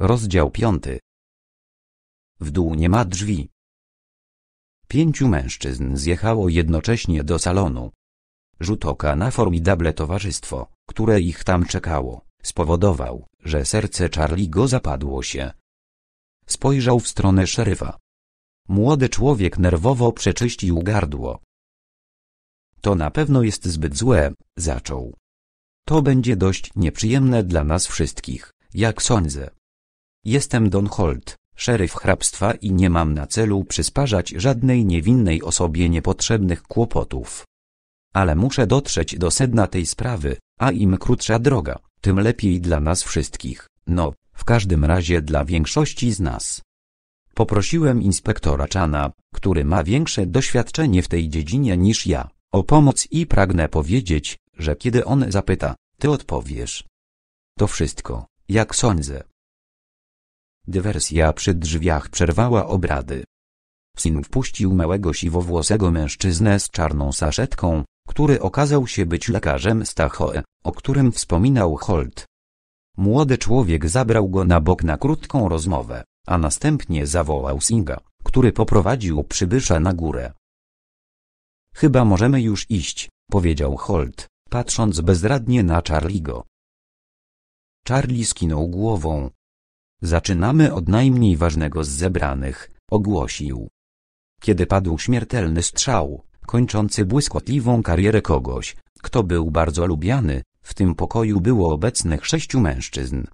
Rozdział piąty. W dół nie ma drzwi. Pięciu mężczyzn zjechało jednocześnie do salonu. Rzut oka na formidable towarzystwo, które ich tam czekało, spowodował, że serce Charlie'go zapadło się. Spojrzał w stronę szeryfa. Młody człowiek nerwowo przeczyścił gardło. To na pewno jest zbyt złe, zaczął. To będzie dość nieprzyjemne dla nas wszystkich, jak sądzę. Jestem Don Holt, szeryf hrabstwa i nie mam na celu przysparzać żadnej niewinnej osobie niepotrzebnych kłopotów. Ale muszę dotrzeć do sedna tej sprawy, a im krótsza droga, tym lepiej dla nas wszystkich, no, w każdym razie dla większości z nas. Poprosiłem inspektora Chana, który ma większe doświadczenie w tej dziedzinie niż ja, o pomoc i pragnę powiedzieć, że kiedy on zapyta, ty odpowiesz. To wszystko, jak sądzę. Dywersja przy drzwiach przerwała obrady. Syn wpuścił małego siwowłosego mężczyznę z czarną saszetką, który okazał się być lekarzem Stachoe, o którym wspominał Holt. Młody człowiek zabrał go na bok na krótką rozmowę, a następnie zawołał Singa, który poprowadził przybysza na górę. Chyba możemy już iść, powiedział Holt, patrząc bezradnie na Charliego. Charlie skinął głową, Zaczynamy od najmniej ważnego z zebranych, ogłosił. Kiedy padł śmiertelny strzał, kończący błyskotliwą karierę kogoś, kto był bardzo lubiany, w tym pokoju było obecnych sześciu mężczyzn.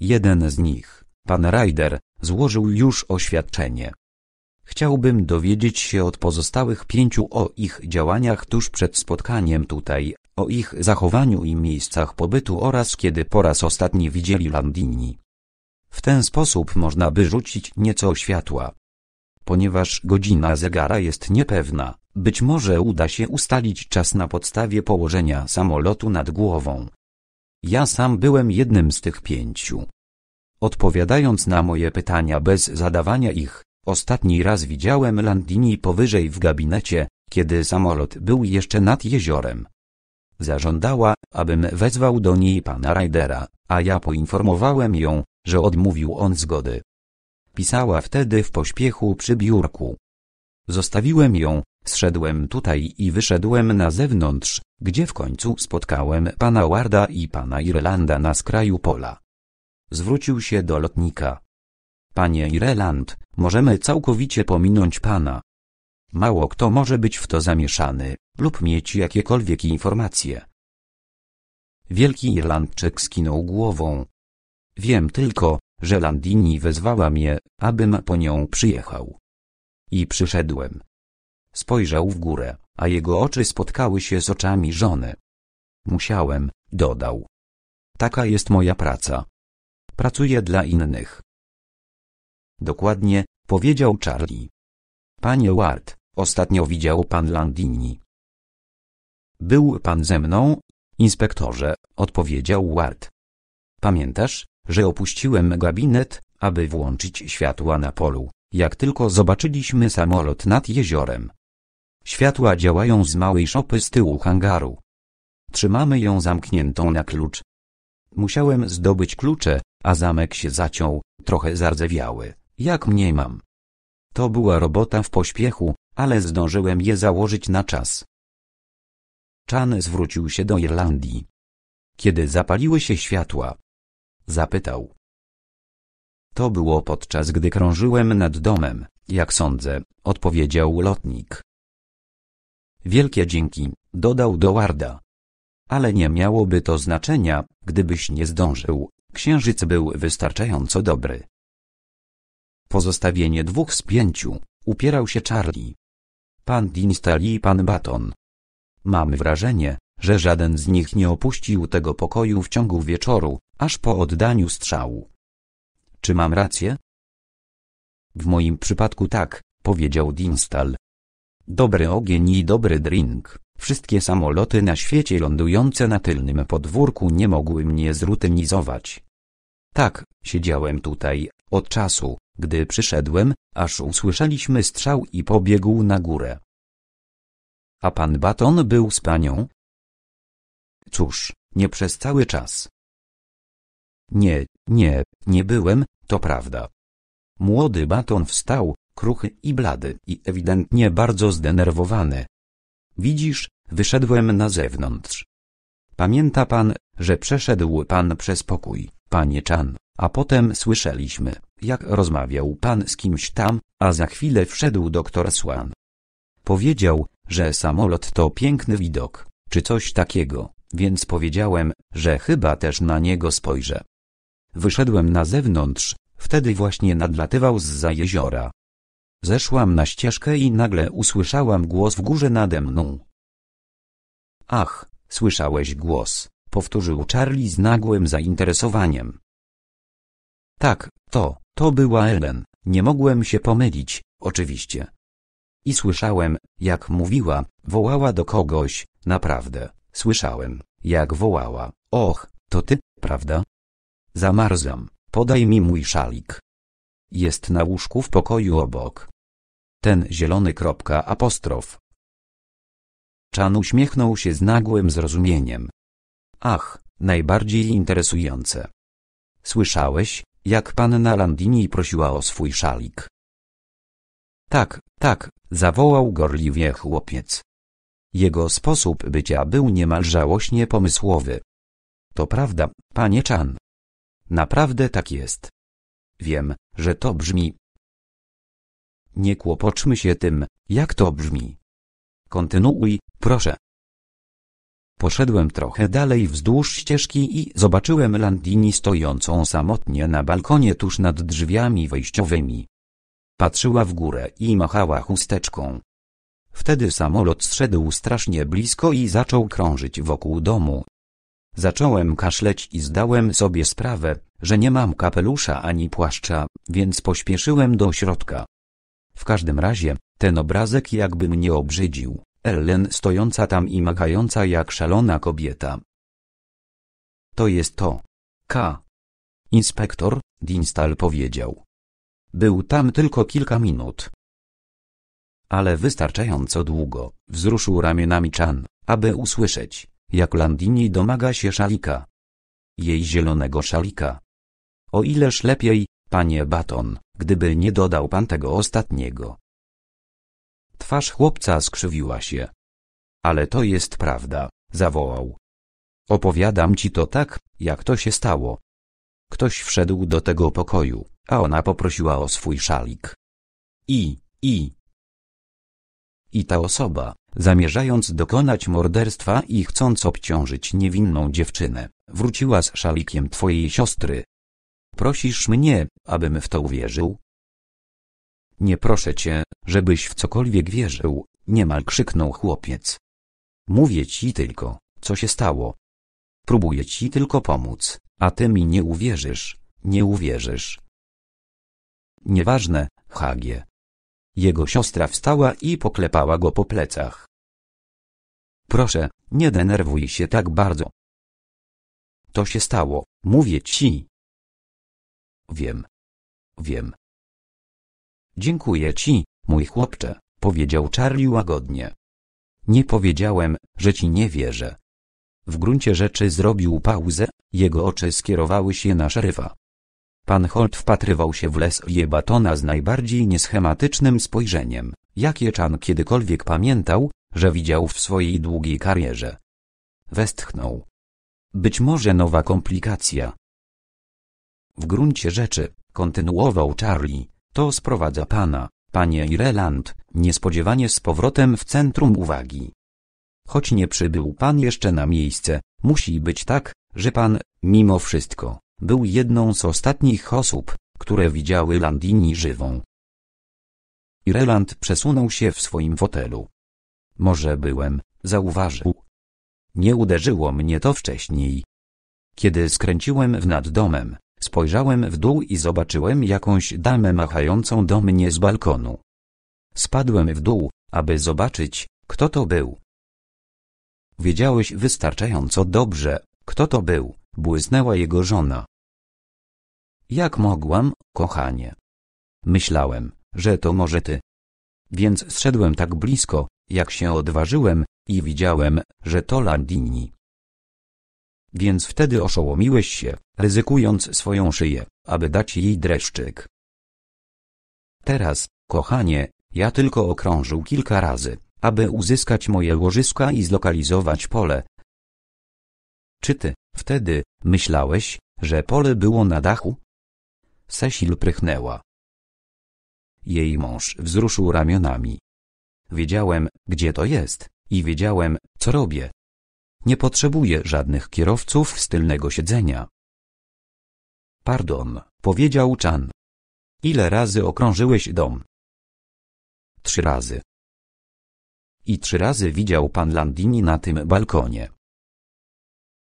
Jeden z nich, pan Ryder, złożył już oświadczenie. Chciałbym dowiedzieć się od pozostałych pięciu o ich działaniach tuż przed spotkaniem tutaj, o ich zachowaniu i miejscach pobytu oraz kiedy po raz ostatni widzieli Landini. W ten sposób można by rzucić nieco światła. Ponieważ godzina zegara jest niepewna, być może uda się ustalić czas na podstawie położenia samolotu nad głową. Ja sam byłem jednym z tych pięciu. Odpowiadając na moje pytania bez zadawania ich, ostatni raz widziałem Landini powyżej w gabinecie, kiedy samolot był jeszcze nad jeziorem. Zażądała, abym wezwał do niej pana Rajdera, a ja poinformowałem ją, że odmówił on zgody. Pisała wtedy w pośpiechu przy biurku. Zostawiłem ją, zszedłem tutaj i wyszedłem na zewnątrz, gdzie w końcu spotkałem pana Warda i pana Irlanda na skraju pola. Zwrócił się do lotnika. Panie Ireland, możemy całkowicie pominąć pana. Mało kto może być w to zamieszany, lub mieć jakiekolwiek informacje. Wielki Irlandczyk skinął głową. Wiem tylko, że Landini wezwała mnie, abym po nią przyjechał. I przyszedłem. Spojrzał w górę, a jego oczy spotkały się z oczami żony. Musiałem, dodał. Taka jest moja praca. Pracuję dla innych. Dokładnie, powiedział Charlie. Panie Ward, ostatnio widział pan Landini. Był pan ze mną, inspektorze, odpowiedział Ward. Pamiętasz? że opuściłem gabinet, aby włączyć światła na polu, jak tylko zobaczyliśmy samolot nad jeziorem. Światła działają z małej szopy z tyłu hangaru. Trzymamy ją zamkniętą na klucz. Musiałem zdobyć klucze, a zamek się zaciął, trochę zardzewiały, jak mniemam. To była robota w pośpiechu, ale zdążyłem je założyć na czas. Chan zwrócił się do Irlandii. Kiedy zapaliły się światła, Zapytał. To było podczas gdy krążyłem nad domem, jak sądzę, odpowiedział lotnik. Wielkie dzięki, dodał Warda. Ale nie miałoby to znaczenia, gdybyś nie zdążył, księżyc był wystarczająco dobry. Pozostawienie dwóch z pięciu, upierał się Charlie. Pan Dinstal i pan Baton. Mam wrażenie, że żaden z nich nie opuścił tego pokoju w ciągu wieczoru, aż po oddaniu strzału. Czy mam rację? W moim przypadku tak, powiedział Dinstal. Dobry ogień i dobry drink. Wszystkie samoloty na świecie lądujące na tylnym podwórku nie mogły mnie zrutynizować. Tak, siedziałem tutaj, od czasu, gdy przyszedłem, aż usłyszeliśmy strzał i pobiegł na górę. A pan Baton był z panią? Cóż, nie przez cały czas. Nie, nie, nie byłem, to prawda. Młody baton wstał, kruchy i blady i ewidentnie bardzo zdenerwowany. Widzisz, wyszedłem na zewnątrz. Pamięta pan, że przeszedł pan przez pokój, panie Chan, a potem słyszeliśmy, jak rozmawiał pan z kimś tam, a za chwilę wszedł doktor Swan. Powiedział, że samolot to piękny widok, czy coś takiego, więc powiedziałem, że chyba też na niego spojrzę. Wyszedłem na zewnątrz, wtedy właśnie nadlatywał z za jeziora. Zeszłam na ścieżkę i nagle usłyszałam głos w górze nade mną. Ach, słyszałeś głos, powtórzył Charlie z nagłym zainteresowaniem. Tak, to, to była Ellen, nie mogłem się pomylić, oczywiście. I słyszałem, jak mówiła, wołała do kogoś, naprawdę, słyszałem, jak wołała, och, to ty, prawda? Zamarzam, podaj mi mój szalik. Jest na łóżku w pokoju obok. Ten zielony kropka apostrof. Chan uśmiechnął się z nagłym zrozumieniem. Ach, najbardziej interesujące. Słyszałeś, jak panna Landini prosiła o swój szalik? Tak, tak, zawołał gorliwie chłopiec. Jego sposób bycia był niemal żałośnie pomysłowy. To prawda, panie Chan. Naprawdę tak jest. Wiem, że to brzmi. Nie kłopoczmy się tym, jak to brzmi. Kontynuuj, proszę. Poszedłem trochę dalej wzdłuż ścieżki i zobaczyłem Landini stojącą samotnie na balkonie tuż nad drzwiami wejściowymi. Patrzyła w górę i machała chusteczką. Wtedy samolot zszedł strasznie blisko i zaczął krążyć wokół domu, Zacząłem kaszleć i zdałem sobie sprawę, że nie mam kapelusza ani płaszcza, więc pośpieszyłem do środka. W każdym razie, ten obrazek jakby mnie obrzydził. Ellen stojąca tam i machająca jak szalona kobieta. To jest to. K. Inspektor, Dinstal powiedział. Był tam tylko kilka minut. Ale wystarczająco długo, wzruszył ramionami Chan, aby usłyszeć jak Landini domaga się szalika. Jej zielonego szalika. O ileż lepiej, panie Baton, gdyby nie dodał pan tego ostatniego. Twarz chłopca skrzywiła się. Ale to jest prawda, zawołał. Opowiadam ci to tak, jak to się stało. Ktoś wszedł do tego pokoju, a ona poprosiła o swój szalik. I, i. I ta osoba, zamierzając dokonać morderstwa i chcąc obciążyć niewinną dziewczynę, wróciła z szalikiem twojej siostry. Prosisz mnie, abym w to uwierzył? Nie proszę cię, żebyś w cokolwiek wierzył, niemal krzyknął chłopiec. Mówię ci tylko, co się stało. Próbuję ci tylko pomóc, a ty mi nie uwierzysz, nie uwierzysz. Nieważne, Hagie. Jego siostra wstała i poklepała go po plecach. Proszę, nie denerwuj się tak bardzo. To się stało, mówię ci. Wiem. Wiem. Dziękuję ci, mój chłopcze, powiedział Charlie łagodnie. Nie powiedziałem, że ci nie wierzę. W gruncie rzeczy zrobił pauzę, jego oczy skierowały się na szeryfa. Pan Holt wpatrywał się w les Jebatona z najbardziej nieschematycznym spojrzeniem, jakie Chan kiedykolwiek pamiętał, że widział w swojej długiej karierze. Westchnął. Być może nowa komplikacja. W gruncie rzeczy, kontynuował Charlie, to sprowadza pana, panie Ireland, niespodziewanie z powrotem w centrum uwagi. Choć nie przybył pan jeszcze na miejsce, musi być tak, że pan, mimo wszystko, był jedną z ostatnich osób, które widziały Landini żywą. Ireland przesunął się w swoim fotelu. Może byłem, zauważył. Nie uderzyło mnie to wcześniej. Kiedy skręciłem w nad domem, spojrzałem w dół i zobaczyłem jakąś damę machającą do mnie z balkonu. Spadłem w dół, aby zobaczyć, kto to był. Wiedziałeś wystarczająco dobrze, kto to był, błysnęła jego żona. Jak mogłam, kochanie? Myślałem, że to może ty. Więc zszedłem tak blisko, jak się odważyłem, i widziałem, że to Landini. Więc wtedy oszołomiłeś się, ryzykując swoją szyję, aby dać jej dreszczyk. Teraz, kochanie, ja tylko okrążył kilka razy, aby uzyskać moje łożyska i zlokalizować pole. Czy ty, wtedy, myślałeś, że pole było na dachu? Cecil prychnęła. Jej mąż wzruszył ramionami. Wiedziałem, gdzie to jest i wiedziałem, co robię. Nie potrzebuję żadnych kierowców z tylnego siedzenia. Pardon, powiedział Chan. Ile razy okrążyłeś dom? Trzy razy. I trzy razy widział pan Landini na tym balkonie.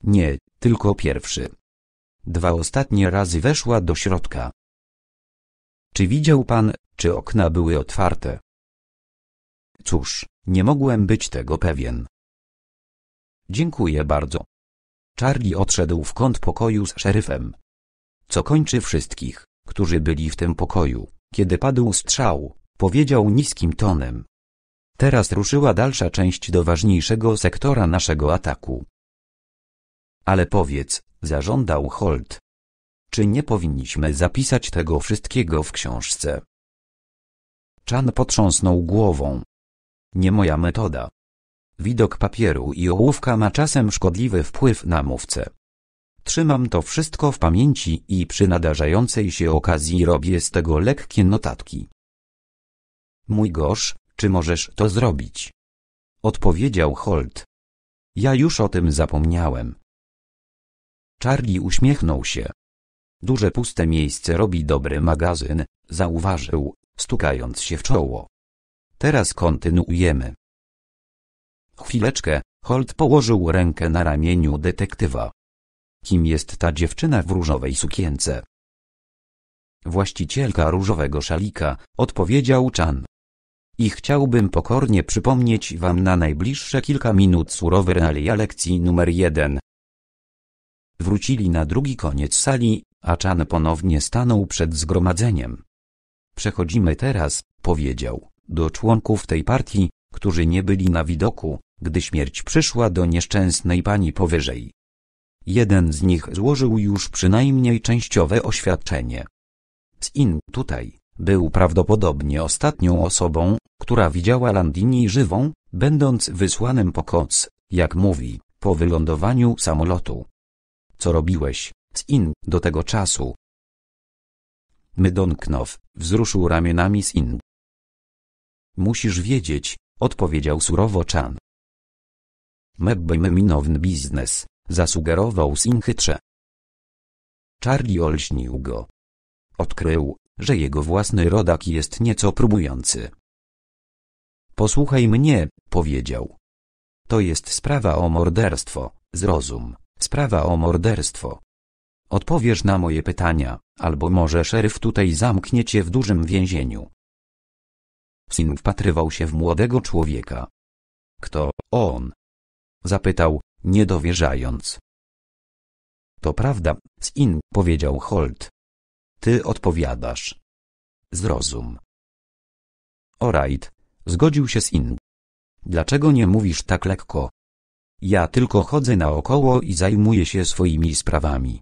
Nie, tylko pierwszy. Dwa ostatnie razy weszła do środka. Czy widział pan, czy okna były otwarte? Cóż, nie mogłem być tego pewien. Dziękuję bardzo. Charlie odszedł w kąt pokoju z szeryfem. Co kończy wszystkich, którzy byli w tym pokoju, kiedy padł strzał, powiedział niskim tonem. Teraz ruszyła dalsza część do ważniejszego sektora naszego ataku. Ale powiedz, zażądał Holt. Czy nie powinniśmy zapisać tego wszystkiego w książce? Chan potrząsnął głową. Nie moja metoda. Widok papieru i ołówka ma czasem szkodliwy wpływ na mówcę. Trzymam to wszystko w pamięci i przy nadarzającej się okazji robię z tego lekkie notatki. Mój gosz, czy możesz to zrobić? Odpowiedział Holt. Ja już o tym zapomniałem. Charlie uśmiechnął się. Duże puste miejsce robi dobry magazyn, zauważył, stukając się w czoło. Teraz kontynuujemy. Chwileczkę, Holt położył rękę na ramieniu detektywa. Kim jest ta dziewczyna w różowej sukience? Właścicielka różowego szalika, odpowiedział Chan. I chciałbym pokornie przypomnieć wam na najbliższe kilka minut surowy realia lekcji numer jeden, Wrócili na drugi koniec sali, a Chan ponownie stanął przed zgromadzeniem. Przechodzimy teraz, powiedział, do członków tej partii, którzy nie byli na widoku, gdy śmierć przyszła do nieszczęsnej pani powyżej. Jeden z nich złożył już przynajmniej częściowe oświadczenie. Sin tutaj był prawdopodobnie ostatnią osobą, która widziała Landini żywą, będąc wysłanym po koc, jak mówi, po wylądowaniu samolotu co robiłeś z in do tego czasu. Mydonknow wzruszył ramionami z in. Musisz wiedzieć, odpowiedział surowo Chan. Mebby minowny biznes, zasugerował Sin chytrze. Charlie olśnił go. Odkrył, że jego własny rodak jest nieco próbujący. Posłuchaj mnie, powiedział. To jest sprawa o morderstwo, zrozum. Sprawa o morderstwo. Odpowiesz na moje pytania, albo może szeryf tutaj zamknie cię w dużym więzieniu. Sin wpatrywał się w młodego człowieka. Kto on? Zapytał, niedowierzając. To prawda, Sin, powiedział Holt. Ty odpowiadasz. Zrozum. Orajt, right, zgodził się Sin. Dlaczego nie mówisz tak lekko? Ja tylko chodzę naokoło i zajmuję się swoimi sprawami.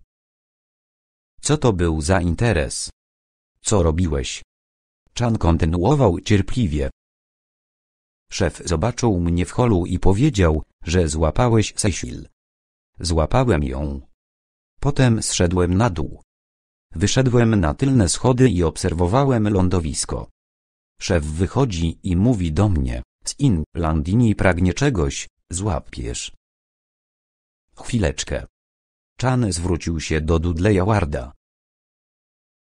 Co to był za interes? Co robiłeś? Chan kontynuował cierpliwie. Szef zobaczył mnie w holu i powiedział, że złapałeś Cecil. Złapałem ją. Potem zszedłem na dół. Wyszedłem na tylne schody i obserwowałem lądowisko. Szef wychodzi i mówi do mnie, z In, Landini pragnie czegoś, Złapiesz. Chwileczkę. Chan zwrócił się do Dudleya Warda.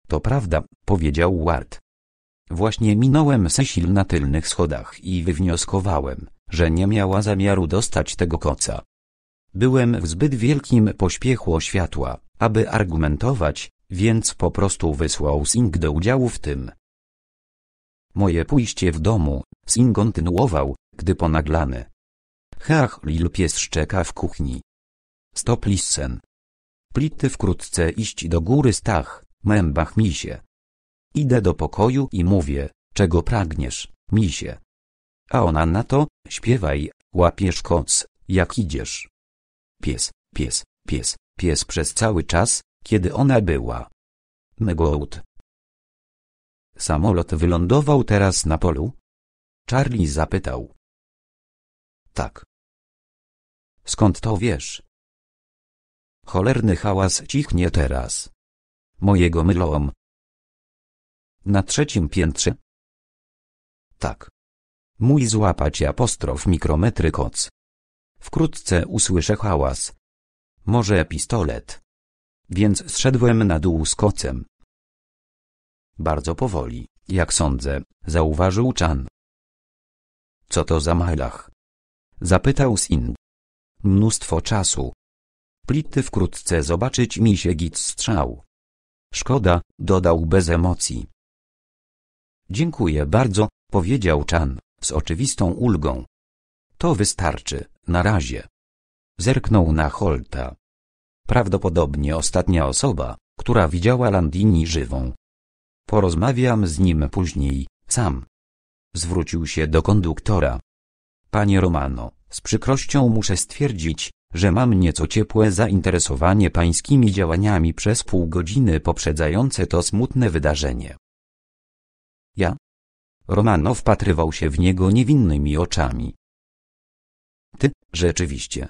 To prawda, powiedział Ward. Właśnie minąłem Cecil na tylnych schodach i wywnioskowałem, że nie miała zamiaru dostać tego koca. Byłem w zbyt wielkim pośpiechu światła, aby argumentować, więc po prostu wysłał Sing do udziału w tym. Moje pójście w domu, Sing kontynuował, gdy ponaglany, Hach, Lil pies szczeka w kuchni. Stop listen. Plity wkrótce iść do góry Stach, mębach misie. Idę do pokoju i mówię, czego pragniesz, misie. A ona na to, śpiewaj, łapiesz koc, jak idziesz. Pies, pies, pies, pies przez cały czas, kiedy ona była. Megołt. Samolot wylądował teraz na polu? Charlie zapytał. Tak. Skąd to wiesz? Cholerny hałas cichnie teraz. Mojego mylą. Na trzecim piętrze? Tak. Mój złapać apostrof mikrometry koc. Wkrótce usłyszę hałas. Może pistolet. Więc zszedłem na dół z kocem. Bardzo powoli, jak sądzę, zauważył Chan. Co to za majlach? Zapytał Sin. Mnóstwo czasu. Plity wkrótce zobaczyć mi się git strzał. Szkoda, dodał bez emocji. Dziękuję bardzo, powiedział Chan, z oczywistą ulgą. To wystarczy, na razie. Zerknął na Holta. Prawdopodobnie ostatnia osoba, która widziała Landini żywą. Porozmawiam z nim później, sam. Zwrócił się do konduktora. Panie Romano, z przykrością muszę stwierdzić, że mam nieco ciepłe zainteresowanie pańskimi działaniami przez pół godziny poprzedzające to smutne wydarzenie. Ja? Romano wpatrywał się w niego niewinnymi oczami. Ty, rzeczywiście.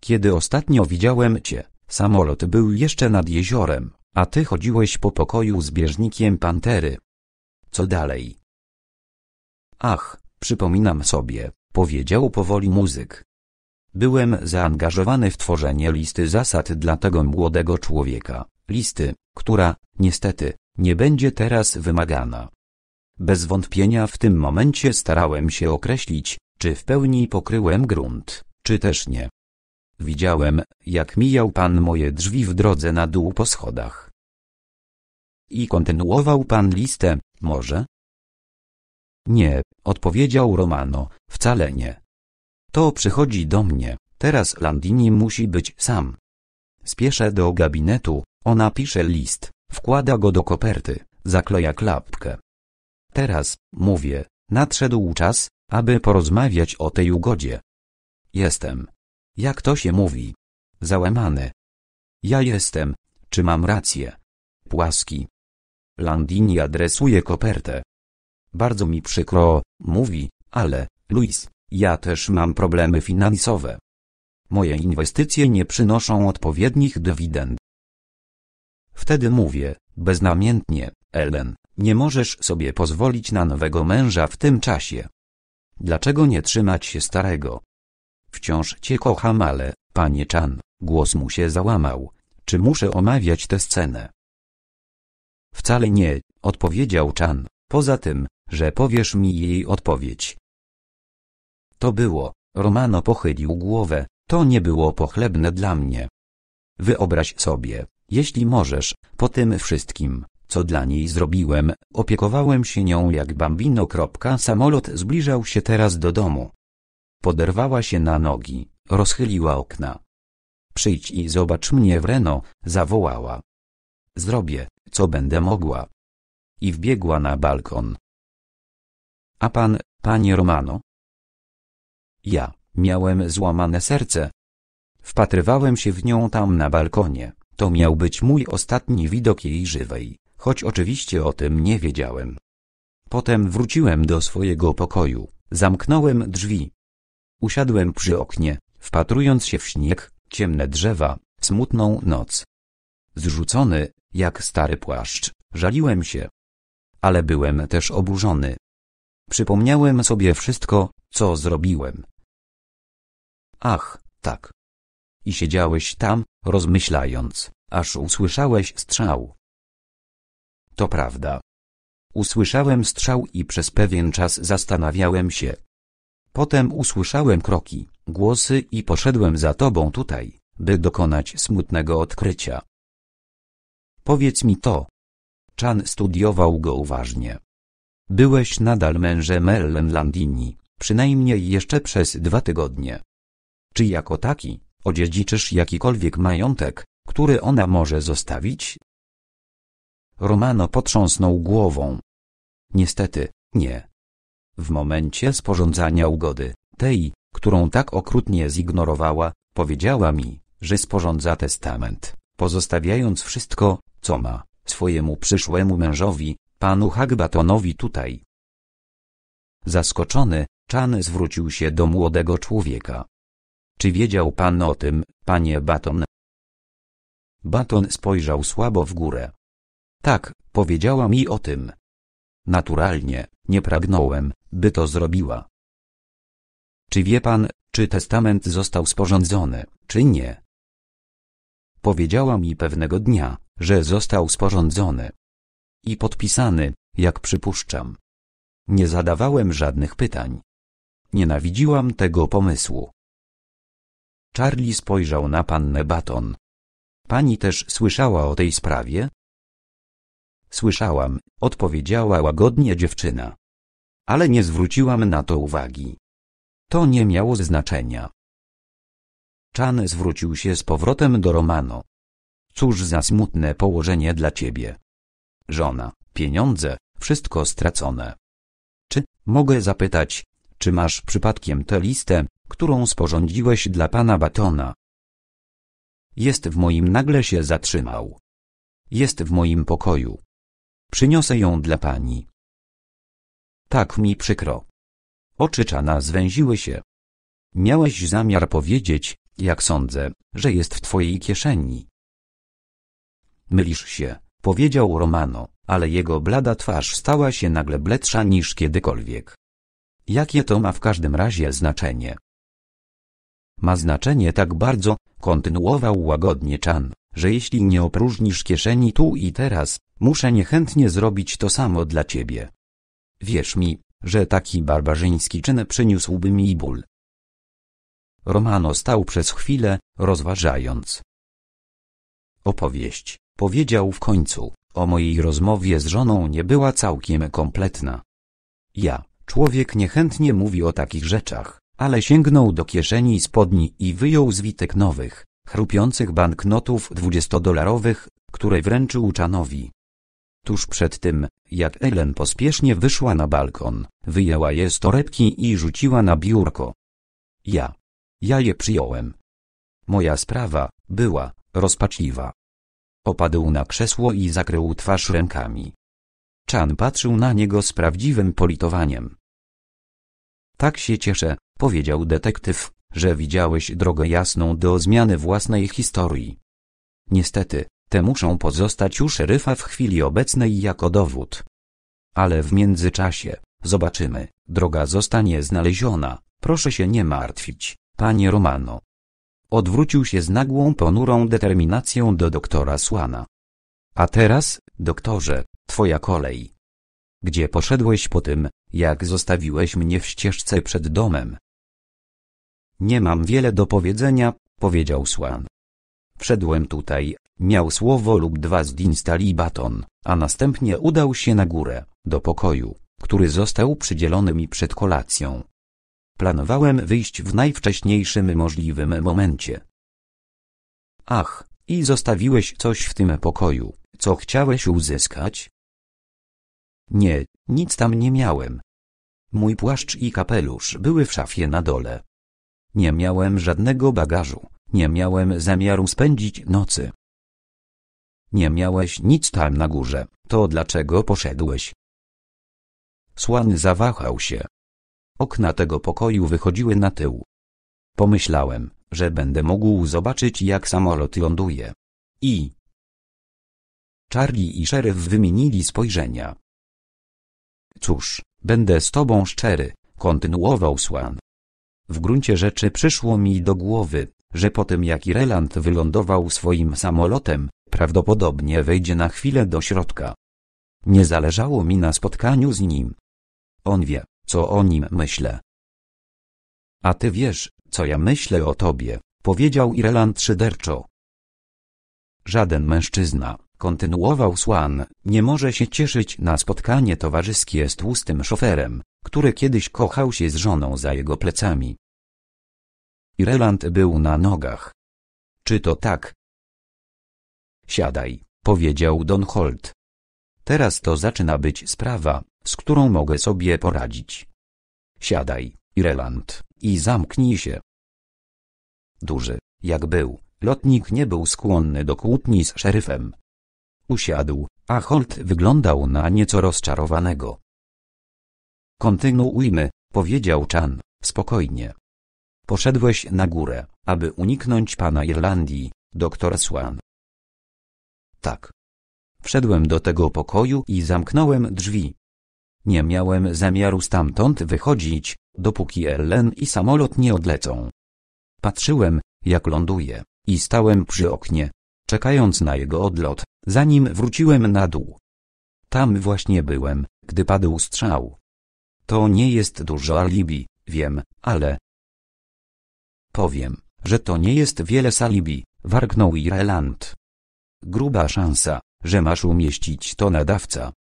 Kiedy ostatnio widziałem cię, samolot był jeszcze nad jeziorem, a ty chodziłeś po pokoju z bieżnikiem pantery. Co dalej? Ach, przypominam sobie, powiedział powoli muzyk. Byłem zaangażowany w tworzenie listy zasad dla tego młodego człowieka, listy, która, niestety, nie będzie teraz wymagana. Bez wątpienia w tym momencie starałem się określić, czy w pełni pokryłem grunt, czy też nie. Widziałem, jak mijał pan moje drzwi w drodze na dół po schodach. I kontynuował pan listę, może? Nie, odpowiedział Romano, wcale nie. To przychodzi do mnie, teraz Landini musi być sam. Spieszę do gabinetu, ona pisze list, wkłada go do koperty, zakleja klapkę. Teraz, mówię, nadszedł czas, aby porozmawiać o tej ugodzie. Jestem. Jak to się mówi? Załamany. Ja jestem, czy mam rację? Płaski. Landini adresuje kopertę, bardzo mi przykro, mówi, ale, Luis, ja też mam problemy finansowe. Moje inwestycje nie przynoszą odpowiednich dywidend. Wtedy mówię, beznamiętnie, Ellen, nie możesz sobie pozwolić na nowego męża w tym czasie. Dlaczego nie trzymać się starego? Wciąż cię kocham, ale, panie Chan, głos mu się załamał. Czy muszę omawiać tę scenę? Wcale nie, odpowiedział Chan. Poza tym, że powiesz mi jej odpowiedź. To było, Romano pochylił głowę, to nie było pochlebne dla mnie. Wyobraź sobie, jeśli możesz, po tym wszystkim, co dla niej zrobiłem, opiekowałem się nią jak bambino. Samolot zbliżał się teraz do domu. Poderwała się na nogi, rozchyliła okna. Przyjdź i zobacz mnie w Reno, zawołała. Zrobię, co będę mogła. I wbiegła na balkon, a pan, panie Romano? Ja, miałem złamane serce. Wpatrywałem się w nią tam na balkonie. To miał być mój ostatni widok jej żywej, choć oczywiście o tym nie wiedziałem. Potem wróciłem do swojego pokoju, zamknąłem drzwi. Usiadłem przy oknie, wpatrując się w śnieg, ciemne drzewa, smutną noc. Zrzucony, jak stary płaszcz, żaliłem się. Ale byłem też oburzony. Przypomniałem sobie wszystko, co zrobiłem. Ach, tak. I siedziałeś tam, rozmyślając, aż usłyszałeś strzał. To prawda. Usłyszałem strzał i przez pewien czas zastanawiałem się. Potem usłyszałem kroki, głosy i poszedłem za tobą tutaj, by dokonać smutnego odkrycia. Powiedz mi to. Chan studiował go uważnie. Byłeś nadal mężem Ellen Landini, przynajmniej jeszcze przez dwa tygodnie. Czy jako taki, odziedziczysz jakikolwiek majątek, który ona może zostawić? Romano potrząsnął głową. Niestety, nie. W momencie sporządzania ugody, tej, którą tak okrutnie zignorowała, powiedziała mi, że sporządza testament, pozostawiając wszystko, co ma, swojemu przyszłemu mężowi, panu Hagbatonowi tutaj. Zaskoczony, Chan zwrócił się do młodego człowieka. Czy wiedział pan o tym, panie Baton? Baton spojrzał słabo w górę. Tak, powiedziała mi o tym. Naturalnie, nie pragnąłem, by to zrobiła. Czy wie pan, czy testament został sporządzony, czy nie? Powiedziała mi pewnego dnia, że został sporządzony i podpisany, jak przypuszczam. Nie zadawałem żadnych pytań. Nienawidziłam tego pomysłu. Charlie spojrzał na pannę Baton. Pani też słyszała o tej sprawie? Słyszałam, odpowiedziała łagodnie dziewczyna. Ale nie zwróciłam na to uwagi. To nie miało znaczenia. Chan zwrócił się z powrotem do Romano. Cóż za smutne położenie dla ciebie żona, pieniądze, wszystko stracone. Czy mogę zapytać, czy masz przypadkiem tę listę, którą sporządziłeś dla pana Batona? Jest w moim nagle się zatrzymał. Jest w moim pokoju. Przyniosę ją dla pani. Tak mi przykro. Oczy Czana zwęziły się. Miałeś zamiar powiedzieć, jak sądzę, że jest w twojej kieszeni. Mylisz się powiedział Romano, ale jego blada twarz stała się nagle bledsza niż kiedykolwiek. Jakie to ma w każdym razie znaczenie? Ma znaczenie tak bardzo, kontynuował łagodnie Chan, że jeśli nie opróżnisz kieszeni tu i teraz, muszę niechętnie zrobić to samo dla ciebie. Wierz mi, że taki barbarzyński czyn przyniósłby mi ból. Romano stał przez chwilę, rozważając. Opowieść Powiedział w końcu, o mojej rozmowie z żoną nie była całkiem kompletna. Ja, człowiek niechętnie mówi o takich rzeczach, ale sięgnął do kieszeni spodni i wyjął zwitek nowych, chrupiących banknotów dwudziestodolarowych, które wręczył Czanowi. Tuż przed tym, jak Ellen pospiesznie wyszła na balkon, wyjęła je z torebki i rzuciła na biurko. Ja. Ja je przyjąłem. Moja sprawa była rozpaczliwa. Opadł na krzesło i zakrył twarz rękami. Chan patrzył na niego z prawdziwym politowaniem. Tak się cieszę, powiedział detektyw, że widziałeś drogę jasną do zmiany własnej historii. Niestety, te muszą pozostać u szeryfa w chwili obecnej jako dowód. Ale w międzyczasie, zobaczymy, droga zostanie znaleziona, proszę się nie martwić, panie Romano. Odwrócił się z nagłą, ponurą determinacją do doktora Słana. A teraz, doktorze, twoja kolej. Gdzie poszedłeś po tym, jak zostawiłeś mnie w ścieżce przed domem? Nie mam wiele do powiedzenia, powiedział Słan. Wszedłem tutaj, miał słowo lub dwa z dinstali baton, a następnie udał się na górę, do pokoju, który został przydzielony mi przed kolacją. Planowałem wyjść w najwcześniejszym możliwym momencie. Ach, i zostawiłeś coś w tym pokoju, co chciałeś uzyskać? Nie, nic tam nie miałem. Mój płaszcz i kapelusz były w szafie na dole. Nie miałem żadnego bagażu, nie miałem zamiaru spędzić nocy. Nie miałeś nic tam na górze, to dlaczego poszedłeś? Słan zawahał się, Okna tego pokoju wychodziły na tył. Pomyślałem, że będę mógł zobaczyć jak samolot ląduje. I... Charlie i szeryf wymienili spojrzenia. Cóż, będę z tobą szczery, kontynuował Swan. W gruncie rzeczy przyszło mi do głowy, że po tym jak Ireland wylądował swoim samolotem, prawdopodobnie wejdzie na chwilę do środka. Nie zależało mi na spotkaniu z nim. On wie, co o nim myślę. A ty wiesz, co ja myślę o tobie, powiedział Ireland szyderczo. Żaden mężczyzna, kontynuował Swan, nie może się cieszyć na spotkanie towarzyskie z tłustym szoferem, który kiedyś kochał się z żoną za jego plecami. Ireland był na nogach. Czy to tak? Siadaj, powiedział Don Holt. Teraz to zaczyna być sprawa, z którą mogę sobie poradzić. Siadaj, Ireland, i zamknij się. Duży, jak był, lotnik nie był skłonny do kłótni z szeryfem. Usiadł, a Holt wyglądał na nieco rozczarowanego. Kontynuujmy, powiedział Chan, spokojnie. Poszedłeś na górę, aby uniknąć pana Irlandii, doktor Swan. Tak. Wszedłem do tego pokoju i zamknąłem drzwi. Nie miałem zamiaru stamtąd wychodzić, dopóki Ellen i samolot nie odlecą. Patrzyłem, jak ląduje, i stałem przy oknie, czekając na jego odlot, zanim wróciłem na dół. Tam właśnie byłem, gdy padł strzał. To nie jest dużo alibi, wiem, ale... Powiem, że to nie jest wiele salibi, warknął Ireland. Gruba szansa, że masz umieścić to nadawca.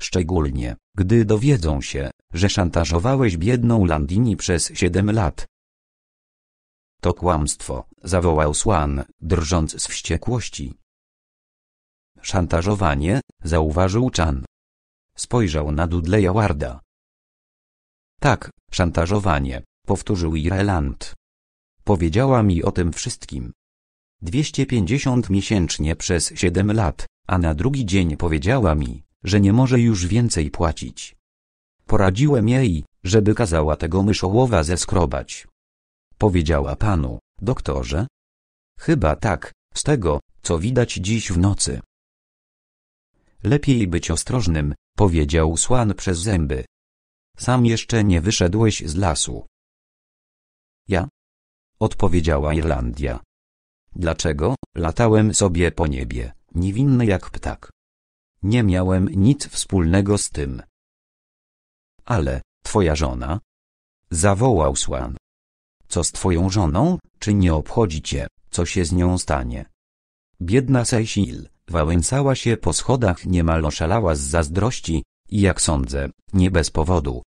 Szczególnie, gdy dowiedzą się, że szantażowałeś biedną Landini przez siedem lat. To kłamstwo, zawołał Swan, drżąc z wściekłości. Szantażowanie, zauważył Chan. Spojrzał na Dudleya Warda. Tak, szantażowanie, powtórzył Ireland. Powiedziała mi o tym wszystkim. 250 miesięcznie przez 7 lat, a na drugi dzień powiedziała mi, że nie może już więcej płacić. Poradziłem jej, żeby kazała tego myszołowa zeskrobać. Powiedziała panu, doktorze? Chyba tak, z tego, co widać dziś w nocy. Lepiej być ostrożnym, powiedział Słan przez zęby. Sam jeszcze nie wyszedłeś z lasu. Ja? Odpowiedziała Irlandia. Dlaczego? Latałem sobie po niebie, niewinny jak ptak. Nie miałem nic wspólnego z tym. Ale, twoja żona? Zawołał Swan. Co z twoją żoną, czy nie obchodzi cię, co się z nią stanie? Biedna Cecil, wałęsała się po schodach niemal oszalała z zazdrości, i jak sądzę, nie bez powodu.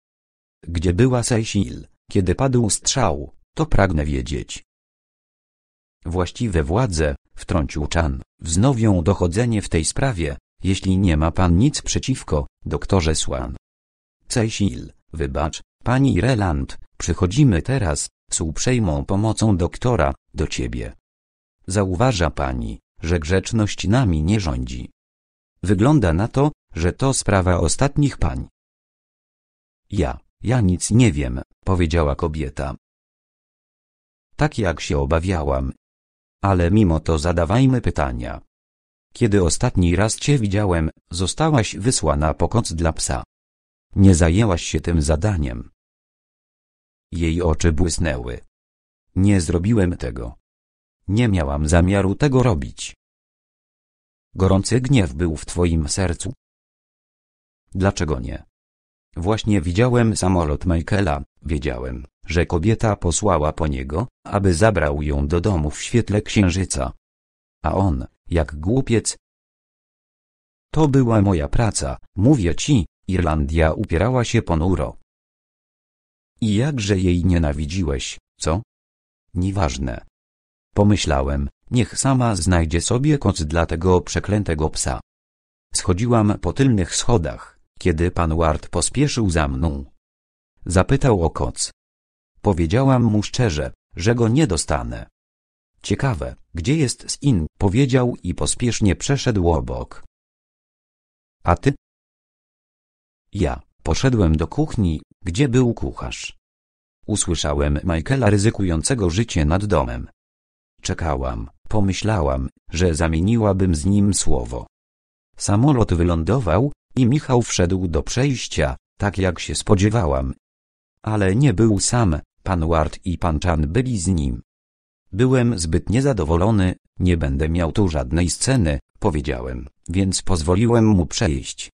Gdzie była Cecil, kiedy padł strzał, to pragnę wiedzieć. Właściwe władze, wtrącił Chan, wznowią dochodzenie w tej sprawie, jeśli nie ma pan nic przeciwko, doktorze Swan. Cecil, wybacz, pani Reland, przychodzimy teraz, z uprzejmą pomocą doktora, do ciebie. Zauważa pani, że grzeczność nami nie rządzi. Wygląda na to, że to sprawa ostatnich pań. Ja, ja nic nie wiem, powiedziała kobieta. Tak jak się obawiałam. Ale mimo to zadawajmy pytania. Kiedy ostatni raz cię widziałem, zostałaś wysłana po koc dla psa. Nie zajęłaś się tym zadaniem. Jej oczy błysnęły. Nie zrobiłem tego. Nie miałam zamiaru tego robić. Gorący gniew był w twoim sercu? Dlaczego nie? Właśnie widziałem samolot Michaela, wiedziałem, że kobieta posłała po niego, aby zabrał ją do domu w świetle księżyca. A on, jak głupiec. To była moja praca, mówię ci, Irlandia upierała się ponuro. I jakże jej nienawidziłeś, co? Nieważne. Pomyślałem, niech sama znajdzie sobie koc dla tego przeklętego psa. Schodziłam po tylnych schodach, kiedy pan Ward pospieszył za mną. Zapytał o koc. Powiedziałam mu szczerze, że go nie dostanę. Ciekawe, gdzie jest Sin, powiedział i pospiesznie przeszedł obok. A ty? Ja, poszedłem do kuchni, gdzie był kucharz. Usłyszałem Michaela ryzykującego życie nad domem. Czekałam, pomyślałam, że zamieniłabym z nim słowo. Samolot wylądował i Michał wszedł do przejścia, tak jak się spodziewałam. Ale nie był sam, pan Ward i pan Chan byli z nim. Byłem zbyt niezadowolony, nie będę miał tu żadnej sceny, powiedziałem, więc pozwoliłem mu przejść.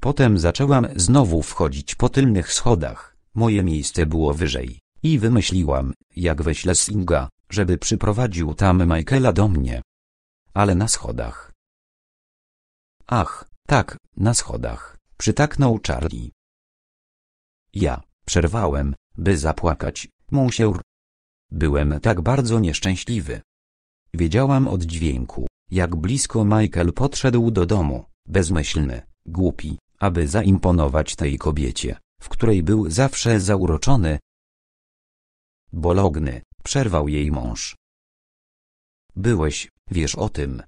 Potem zaczęłam znowu wchodzić po tylnych schodach, moje miejsce było wyżej, i wymyśliłam, jak wyślę Singa, żeby przyprowadził tam Michaela do mnie. Ale na schodach. Ach, tak, na schodach, przytaknął Charlie. Ja, przerwałem, by zapłakać, monsieur, Byłem tak bardzo nieszczęśliwy. Wiedziałam od dźwięku, jak blisko Michael podszedł do domu, bezmyślny, głupi, aby zaimponować tej kobiecie, w której był zawsze zauroczony. Bologny, przerwał jej mąż. Byłeś, wiesz o tym.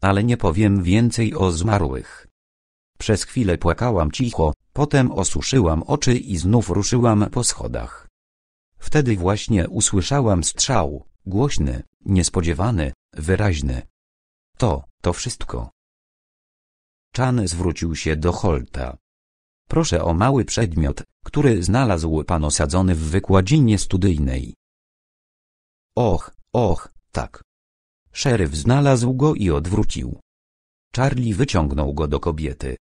Ale nie powiem więcej o zmarłych. Przez chwilę płakałam cicho, potem osuszyłam oczy i znów ruszyłam po schodach. Wtedy właśnie usłyszałam strzał, głośny, niespodziewany, wyraźny. To, to wszystko. Chan zwrócił się do Holta. Proszę o mały przedmiot, który znalazł pan osadzony w wykładzinie studyjnej. Och, och, tak. Szeryf znalazł go i odwrócił. Charlie wyciągnął go do kobiety.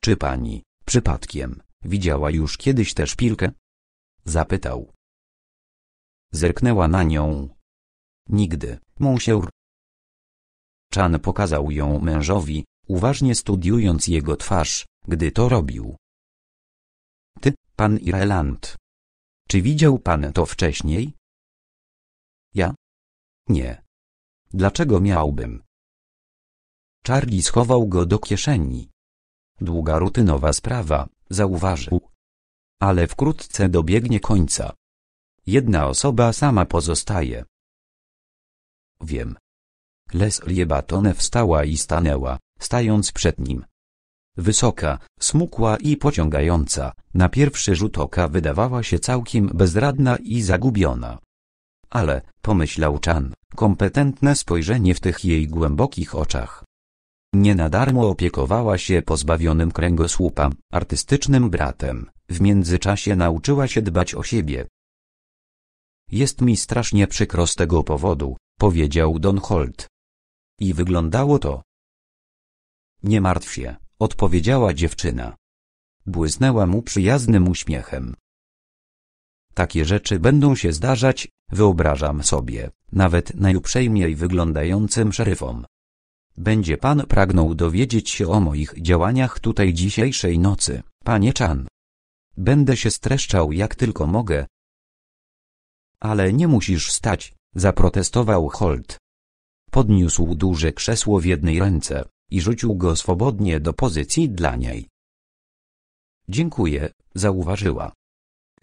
Czy pani, przypadkiem, widziała już kiedyś tę szpilkę? Zapytał. Zerknęła na nią. Nigdy, monsieur. Chan pokazał ją mężowi, uważnie studiując jego twarz, gdy to robił. Ty, pan Ireland. Czy widział pan to wcześniej? Ja? Nie. Dlaczego miałbym? Charlie schował go do kieszeni. Długa rutynowa sprawa, zauważył. Ale wkrótce dobiegnie końca. Jedna osoba sama pozostaje. Wiem. Leslie Batone wstała i stanęła, stając przed nim. Wysoka, smukła i pociągająca, na pierwszy rzut oka wydawała się całkiem bezradna i zagubiona. Ale, pomyślał Chan, kompetentne spojrzenie w tych jej głębokich oczach. Nie na darmo opiekowała się pozbawionym kręgosłupa, artystycznym bratem, w międzyczasie nauczyła się dbać o siebie, jest mi strasznie przykro z tego powodu, powiedział Don Holt. I wyglądało to. Nie martw się, odpowiedziała dziewczyna. Błysnęła mu przyjaznym uśmiechem. Takie rzeczy będą się zdarzać, wyobrażam sobie, nawet najuprzejmiej wyglądającym szeryfom. Będzie pan pragnął dowiedzieć się o moich działaniach tutaj dzisiejszej nocy, panie Chan. Będę się streszczał jak tylko mogę, ale nie musisz stać, zaprotestował Holt. Podniósł duże krzesło w jednej ręce i rzucił go swobodnie do pozycji dla niej. Dziękuję, zauważyła.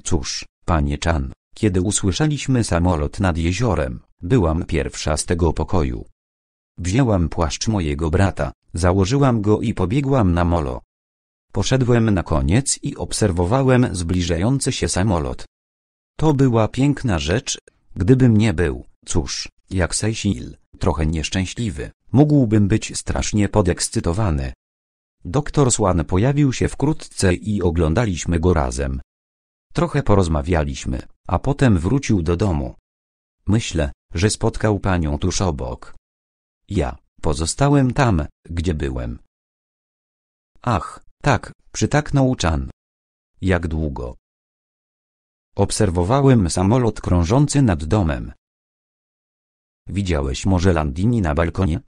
Cóż, panie Chan, kiedy usłyszeliśmy samolot nad jeziorem, byłam pierwsza z tego pokoju. Wzięłam płaszcz mojego brata, założyłam go i pobiegłam na molo. Poszedłem na koniec i obserwowałem zbliżający się samolot. To była piękna rzecz, gdybym nie był, cóż, jak Cecil, trochę nieszczęśliwy, mógłbym być strasznie podekscytowany. Doktor Swan pojawił się wkrótce i oglądaliśmy go razem. Trochę porozmawialiśmy, a potem wrócił do domu. Myślę, że spotkał panią tuż obok. Ja pozostałem tam, gdzie byłem. Ach, tak, przytaknął Chan. Jak długo? Obserwowałem samolot krążący nad domem. Widziałeś może Landini na balkonie?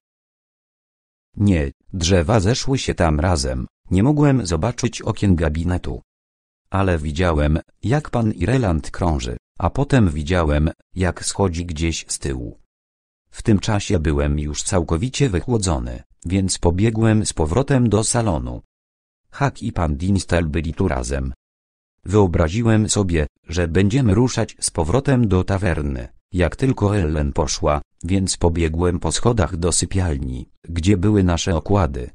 Nie, drzewa zeszły się tam razem, nie mogłem zobaczyć okien gabinetu. Ale widziałem, jak pan Ireland krąży, a potem widziałem, jak schodzi gdzieś z tyłu. W tym czasie byłem już całkowicie wychłodzony, więc pobiegłem z powrotem do salonu. Hak i pan Dinstel byli tu razem. Wyobraziłem sobie, że będziemy ruszać z powrotem do tawerny. Jak tylko Ellen poszła, więc pobiegłem po schodach do sypialni, gdzie były nasze okłady.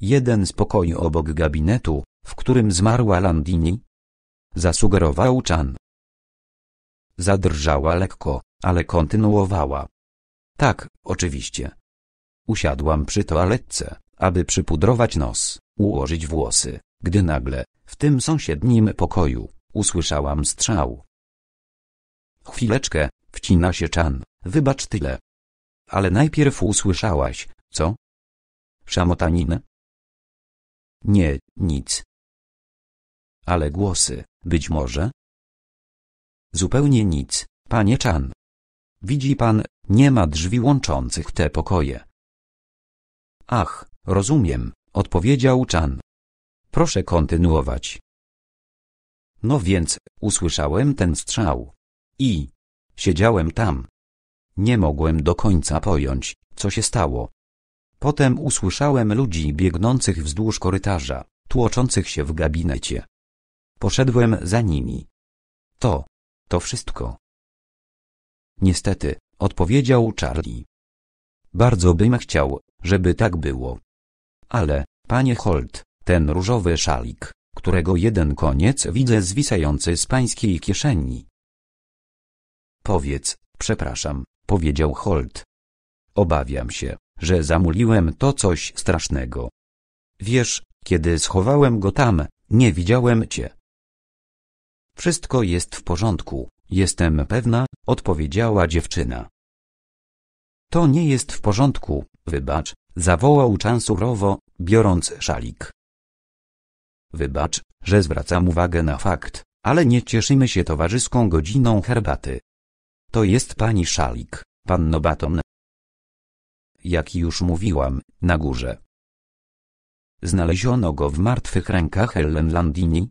Jeden z pokoi obok gabinetu, w którym zmarła Landini? Zasugerował Chan. Zadrżała lekko, ale kontynuowała. Tak, oczywiście. Usiadłam przy toaletce, aby przypudrować nos, ułożyć włosy, gdy nagle, w tym sąsiednim pokoju, Usłyszałam strzał. Chwileczkę, wcina się Chan, wybacz tyle. Ale najpierw usłyszałaś, co? Szamotanin? Nie, nic. Ale głosy, być może? Zupełnie nic, panie Chan. Widzi pan, nie ma drzwi łączących te pokoje. Ach, rozumiem, odpowiedział Chan. Proszę kontynuować. No więc, usłyszałem ten strzał. I siedziałem tam. Nie mogłem do końca pojąć, co się stało. Potem usłyszałem ludzi biegnących wzdłuż korytarza, tłoczących się w gabinecie. Poszedłem za nimi. To, to wszystko. Niestety, odpowiedział Charlie. Bardzo bym chciał, żeby tak było. Ale, panie Holt, ten różowy szalik którego jeden koniec widzę zwisający z pańskiej kieszeni. Powiedz, przepraszam, powiedział Holt. Obawiam się, że zamuliłem to coś strasznego. Wiesz, kiedy schowałem go tam, nie widziałem cię. Wszystko jest w porządku, jestem pewna, odpowiedziała dziewczyna. To nie jest w porządku, wybacz, zawołał czansurowo, biorąc szalik. Wybacz, że zwracam uwagę na fakt, ale nie cieszymy się towarzyską godziną herbaty. To jest pani Szalik, panno Baton. Jak już mówiłam, na górze. Znaleziono go w martwych rękach Ellen Landini.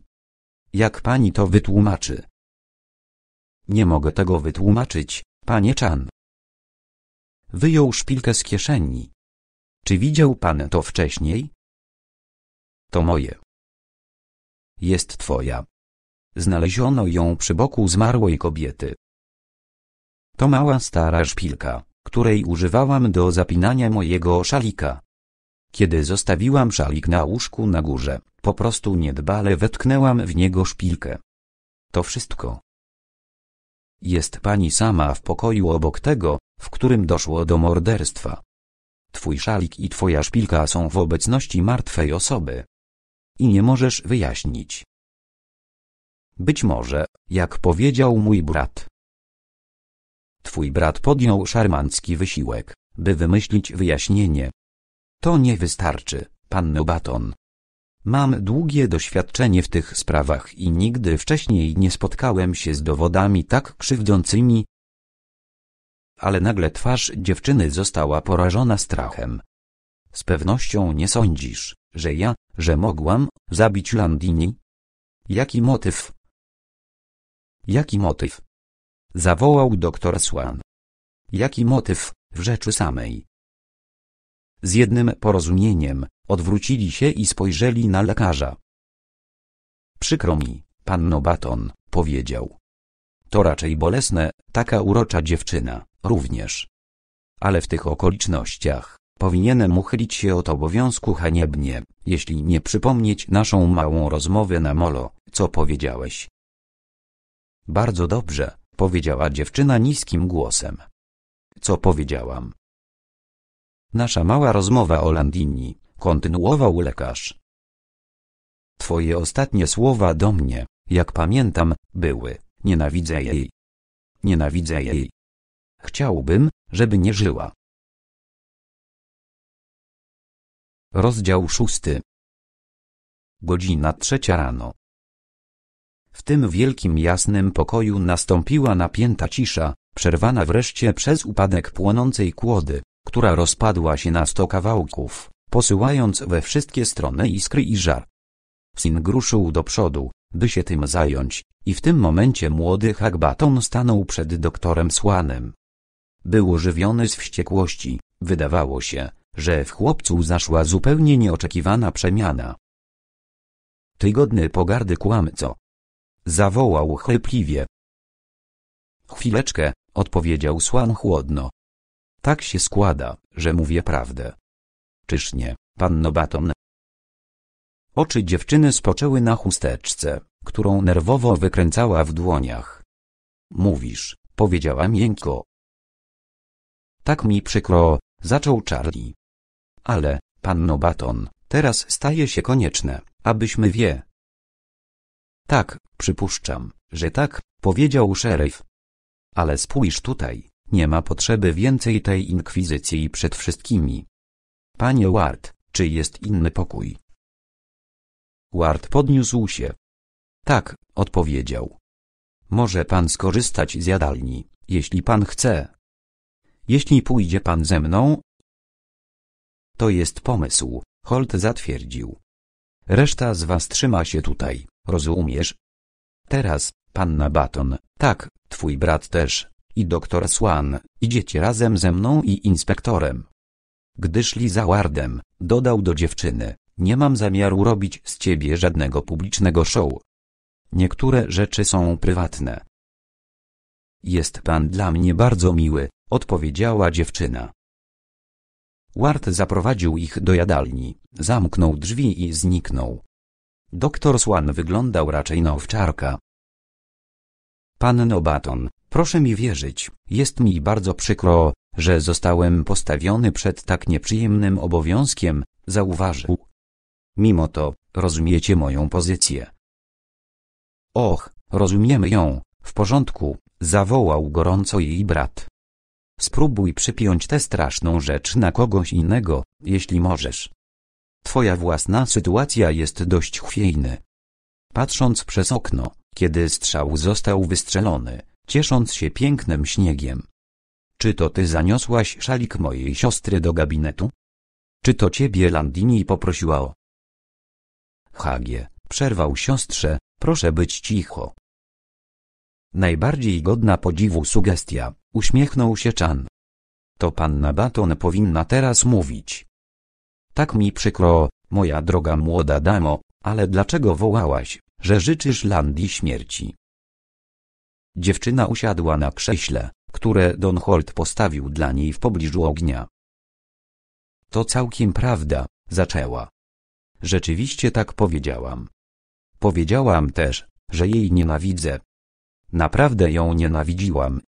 Jak pani to wytłumaczy? Nie mogę tego wytłumaczyć, panie Chan. Wyjął szpilkę z kieszeni. Czy widział pan to wcześniej? To moje jest twoja. Znaleziono ją przy boku zmarłej kobiety. To mała stara szpilka, której używałam do zapinania mojego szalika. Kiedy zostawiłam szalik na łóżku na górze, po prostu niedbale wetknęłam w niego szpilkę. To wszystko. Jest pani sama w pokoju obok tego, w którym doszło do morderstwa. Twój szalik i twoja szpilka są w obecności martwej osoby i nie możesz wyjaśnić. Być może, jak powiedział mój brat. Twój brat podjął szarmancki wysiłek, by wymyślić wyjaśnienie. To nie wystarczy, panny Baton. Mam długie doświadczenie w tych sprawach i nigdy wcześniej nie spotkałem się z dowodami tak krzywdzącymi. Ale nagle twarz dziewczyny została porażona strachem. Z pewnością nie sądzisz, że ja, że mogłam, zabić Landini? Jaki motyw? Jaki motyw? Zawołał doktor Swan. Jaki motyw, w rzeczy samej? Z jednym porozumieniem, odwrócili się i spojrzeli na lekarza. Przykro mi, panno Baton, powiedział. To raczej bolesne, taka urocza dziewczyna, również. Ale w tych okolicznościach, Powinienem uchylić się od obowiązku haniebnie, jeśli nie przypomnieć naszą małą rozmowę na molo, co powiedziałeś. Bardzo dobrze, powiedziała dziewczyna niskim głosem. Co powiedziałam? Nasza mała rozmowa o Landini, kontynuował lekarz. Twoje ostatnie słowa do mnie, jak pamiętam, były, nienawidzę jej. Nienawidzę jej. Chciałbym, żeby nie żyła. Rozdział szósty. Godzina trzecia rano. W tym wielkim jasnym pokoju nastąpiła napięta cisza, przerwana wreszcie przez upadek płonącej kłody, która rozpadła się na sto kawałków, posyłając we wszystkie strony iskry i żar. Sing ruszył do przodu, by się tym zająć, i w tym momencie młody Hagbaton stanął przed doktorem Słanem. Był żywiony z wściekłości, wydawało się, że w chłopcu zaszła zupełnie nieoczekiwana przemiana. Tygodny pogardy kłamco. Zawołał chrypliwie. Chwileczkę, odpowiedział Słan chłodno. Tak się składa, że mówię prawdę. Czyż nie, panno Baton? Oczy dziewczyny spoczęły na chusteczce, którą nerwowo wykręcała w dłoniach. Mówisz, powiedziała miękko. Tak mi przykro, zaczął Charlie ale, panno Baton, teraz staje się konieczne, abyśmy wie. Tak, przypuszczam, że tak, powiedział szeryf. Ale spójrz tutaj, nie ma potrzeby więcej tej inkwizycji przed wszystkimi. Panie Ward, czy jest inny pokój? Ward podniósł się. Tak, odpowiedział. Może pan skorzystać z jadalni, jeśli pan chce. Jeśli pójdzie pan ze mną, to jest pomysł, Holt zatwierdził. Reszta z was trzyma się tutaj, rozumiesz? Teraz, panna Baton, tak, twój brat też, i doktor Swan, idziecie razem ze mną i inspektorem. Gdy szli za Wardem, dodał do dziewczyny, nie mam zamiaru robić z ciebie żadnego publicznego show. Niektóre rzeczy są prywatne. Jest pan dla mnie bardzo miły, odpowiedziała dziewczyna. Ward zaprowadził ich do jadalni, zamknął drzwi i zniknął. Doktor Swan wyglądał raczej na owczarka. Panno Baton, proszę mi wierzyć, jest mi bardzo przykro, że zostałem postawiony przed tak nieprzyjemnym obowiązkiem, zauważył. Mimo to, rozumiecie moją pozycję. Och, rozumiemy ją, w porządku, zawołał gorąco jej brat. Spróbuj przypiąć tę straszną rzecz na kogoś innego, jeśli możesz. Twoja własna sytuacja jest dość chwiejny. Patrząc przez okno, kiedy strzał został wystrzelony, ciesząc się pięknym śniegiem. Czy to ty zaniosłaś szalik mojej siostry do gabinetu? Czy to ciebie Landini poprosiła o? Hagie, przerwał siostrze, proszę być cicho. Najbardziej godna podziwu sugestia, Uśmiechnął się Chan. To panna Baton powinna teraz mówić. Tak mi przykro, moja droga młoda damo, ale dlaczego wołałaś, że życzysz Landii śmierci? Dziewczyna usiadła na krześle, które Don Holt postawił dla niej w pobliżu ognia. To całkiem prawda, zaczęła. Rzeczywiście tak powiedziałam. Powiedziałam też, że jej nienawidzę. Naprawdę ją nienawidziłam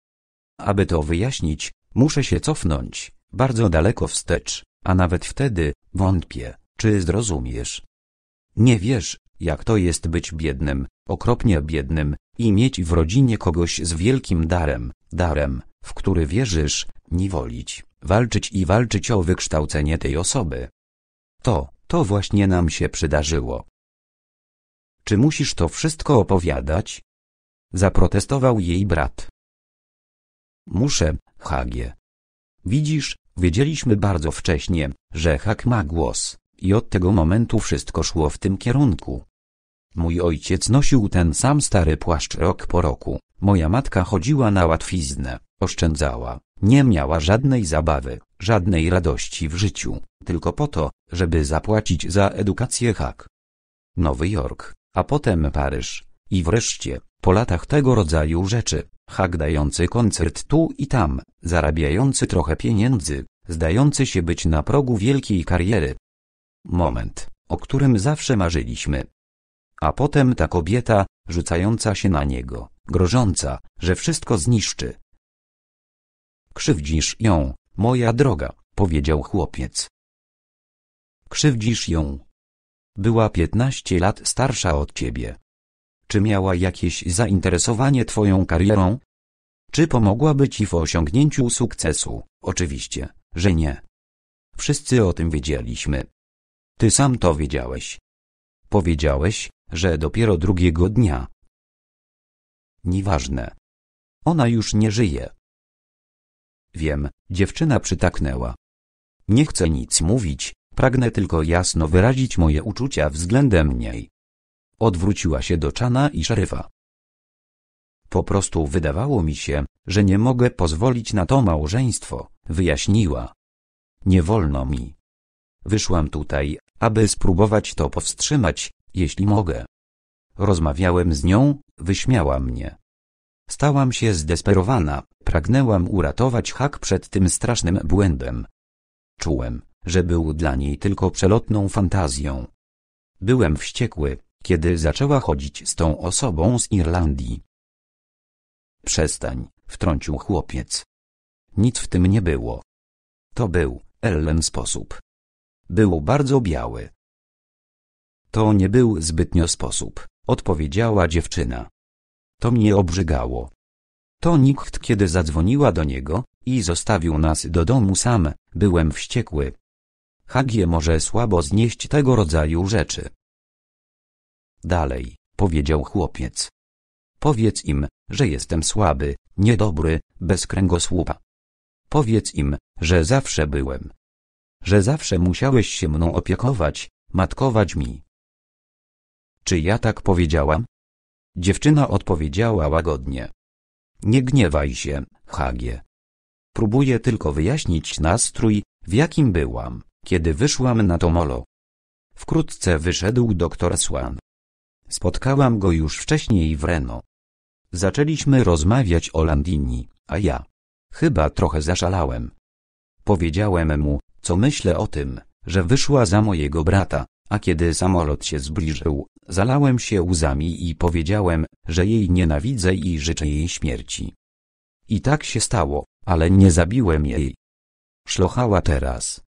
aby to wyjaśnić, muszę się cofnąć, bardzo daleko wstecz, a nawet wtedy, wątpię, czy zrozumiesz. Nie wiesz, jak to jest być biednym, okropnie biednym, i mieć w rodzinie kogoś z wielkim darem, darem, w który wierzysz, niewolić, walczyć i walczyć o wykształcenie tej osoby. To, to właśnie nam się przydarzyło. Czy musisz to wszystko opowiadać? Zaprotestował jej brat. Muszę, Hagie. Widzisz, wiedzieliśmy bardzo wcześnie, że Hak ma głos, i od tego momentu wszystko szło w tym kierunku. Mój ojciec nosił ten sam stary płaszcz rok po roku, moja matka chodziła na łatwiznę, oszczędzała, nie miała żadnej zabawy, żadnej radości w życiu, tylko po to, żeby zapłacić za edukację Hak. Nowy Jork, a potem Paryż, i wreszcie po latach tego rodzaju rzeczy, hak dający koncert tu i tam, zarabiający trochę pieniędzy, zdający się być na progu wielkiej kariery. Moment, o którym zawsze marzyliśmy. A potem ta kobieta, rzucająca się na niego, grożąca, że wszystko zniszczy. Krzywdzisz ją, moja droga, powiedział chłopiec. Krzywdzisz ją. Była piętnaście lat starsza od ciebie. Czy miała jakieś zainteresowanie Twoją karierą? Czy pomogłaby Ci w osiągnięciu sukcesu? Oczywiście, że nie. Wszyscy o tym wiedzieliśmy. Ty sam to wiedziałeś. Powiedziałeś, że dopiero drugiego dnia. Nieważne. Ona już nie żyje. Wiem, dziewczyna przytaknęła. Nie chcę nic mówić, pragnę tylko jasno wyrazić moje uczucia względem niej. Odwróciła się do Czana i szeryfa. Po prostu wydawało mi się, że nie mogę pozwolić na to małżeństwo, wyjaśniła. Nie wolno mi. Wyszłam tutaj, aby spróbować to powstrzymać, jeśli mogę. Rozmawiałem z nią, wyśmiała mnie. Stałam się zdesperowana, pragnęłam uratować Hak przed tym strasznym błędem. Czułem, że był dla niej tylko przelotną fantazją. Byłem wściekły, kiedy zaczęła chodzić z tą osobą z Irlandii. Przestań, wtrącił chłopiec. Nic w tym nie było. To był Ellen sposób. Był bardzo biały. To nie był zbytnio sposób, odpowiedziała dziewczyna. To mnie obrzygało. To nikt kiedy zadzwoniła do niego i zostawił nas do domu sam, byłem wściekły. Hagie może słabo znieść tego rodzaju rzeczy. Dalej, powiedział chłopiec. Powiedz im, że jestem słaby, niedobry, bez kręgosłupa. Powiedz im, że zawsze byłem. Że zawsze musiałeś się mną opiekować, matkować mi. Czy ja tak powiedziałam? Dziewczyna odpowiedziała łagodnie. Nie gniewaj się, Hagie. Próbuję tylko wyjaśnić nastrój, w jakim byłam, kiedy wyszłam na to molo. Wkrótce wyszedł doktor Swan. Spotkałam go już wcześniej w Reno. Zaczęliśmy rozmawiać o Landini, a ja chyba trochę zaszalałem. Powiedziałem mu, co myślę o tym, że wyszła za mojego brata, a kiedy samolot się zbliżył, zalałem się łzami i powiedziałem, że jej nienawidzę i życzę jej śmierci. I tak się stało, ale nie zabiłem jej. Szlochała teraz.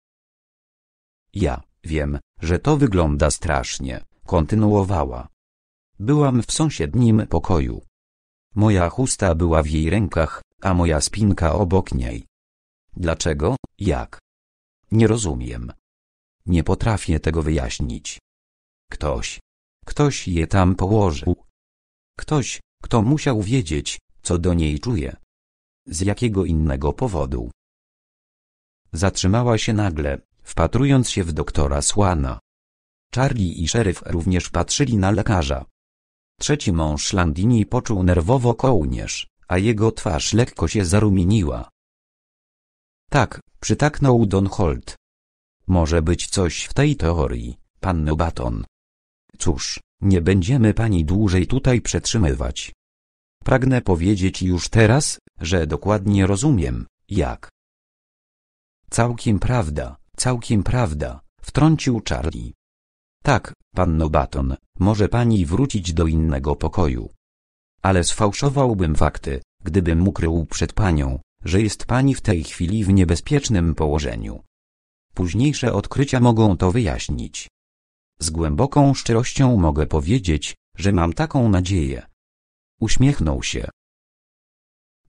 Ja, wiem, że to wygląda strasznie, kontynuowała. Byłam w sąsiednim pokoju. Moja chusta była w jej rękach, a moja spinka obok niej. Dlaczego, jak? Nie rozumiem. Nie potrafię tego wyjaśnić. Ktoś. Ktoś je tam położył. Ktoś, kto musiał wiedzieć, co do niej czuje. Z jakiego innego powodu. Zatrzymała się nagle, wpatrując się w doktora Słana. Charlie i szeryf również patrzyli na lekarza. Trzeci mąż Landini poczuł nerwowo kołnierz, a jego twarz lekko się zarumieniła. Tak, przytaknął Don Holt. Może być coś w tej teorii, panno Baton. Cóż, nie będziemy pani dłużej tutaj przetrzymywać. Pragnę powiedzieć już teraz, że dokładnie rozumiem, jak. Całkiem prawda, całkiem prawda, wtrącił Charlie. Tak, panno Baton, może pani wrócić do innego pokoju. Ale sfałszowałbym fakty, gdybym ukrył przed panią, że jest pani w tej chwili w niebezpiecznym położeniu. Późniejsze odkrycia mogą to wyjaśnić. Z głęboką szczerością mogę powiedzieć, że mam taką nadzieję. Uśmiechnął się.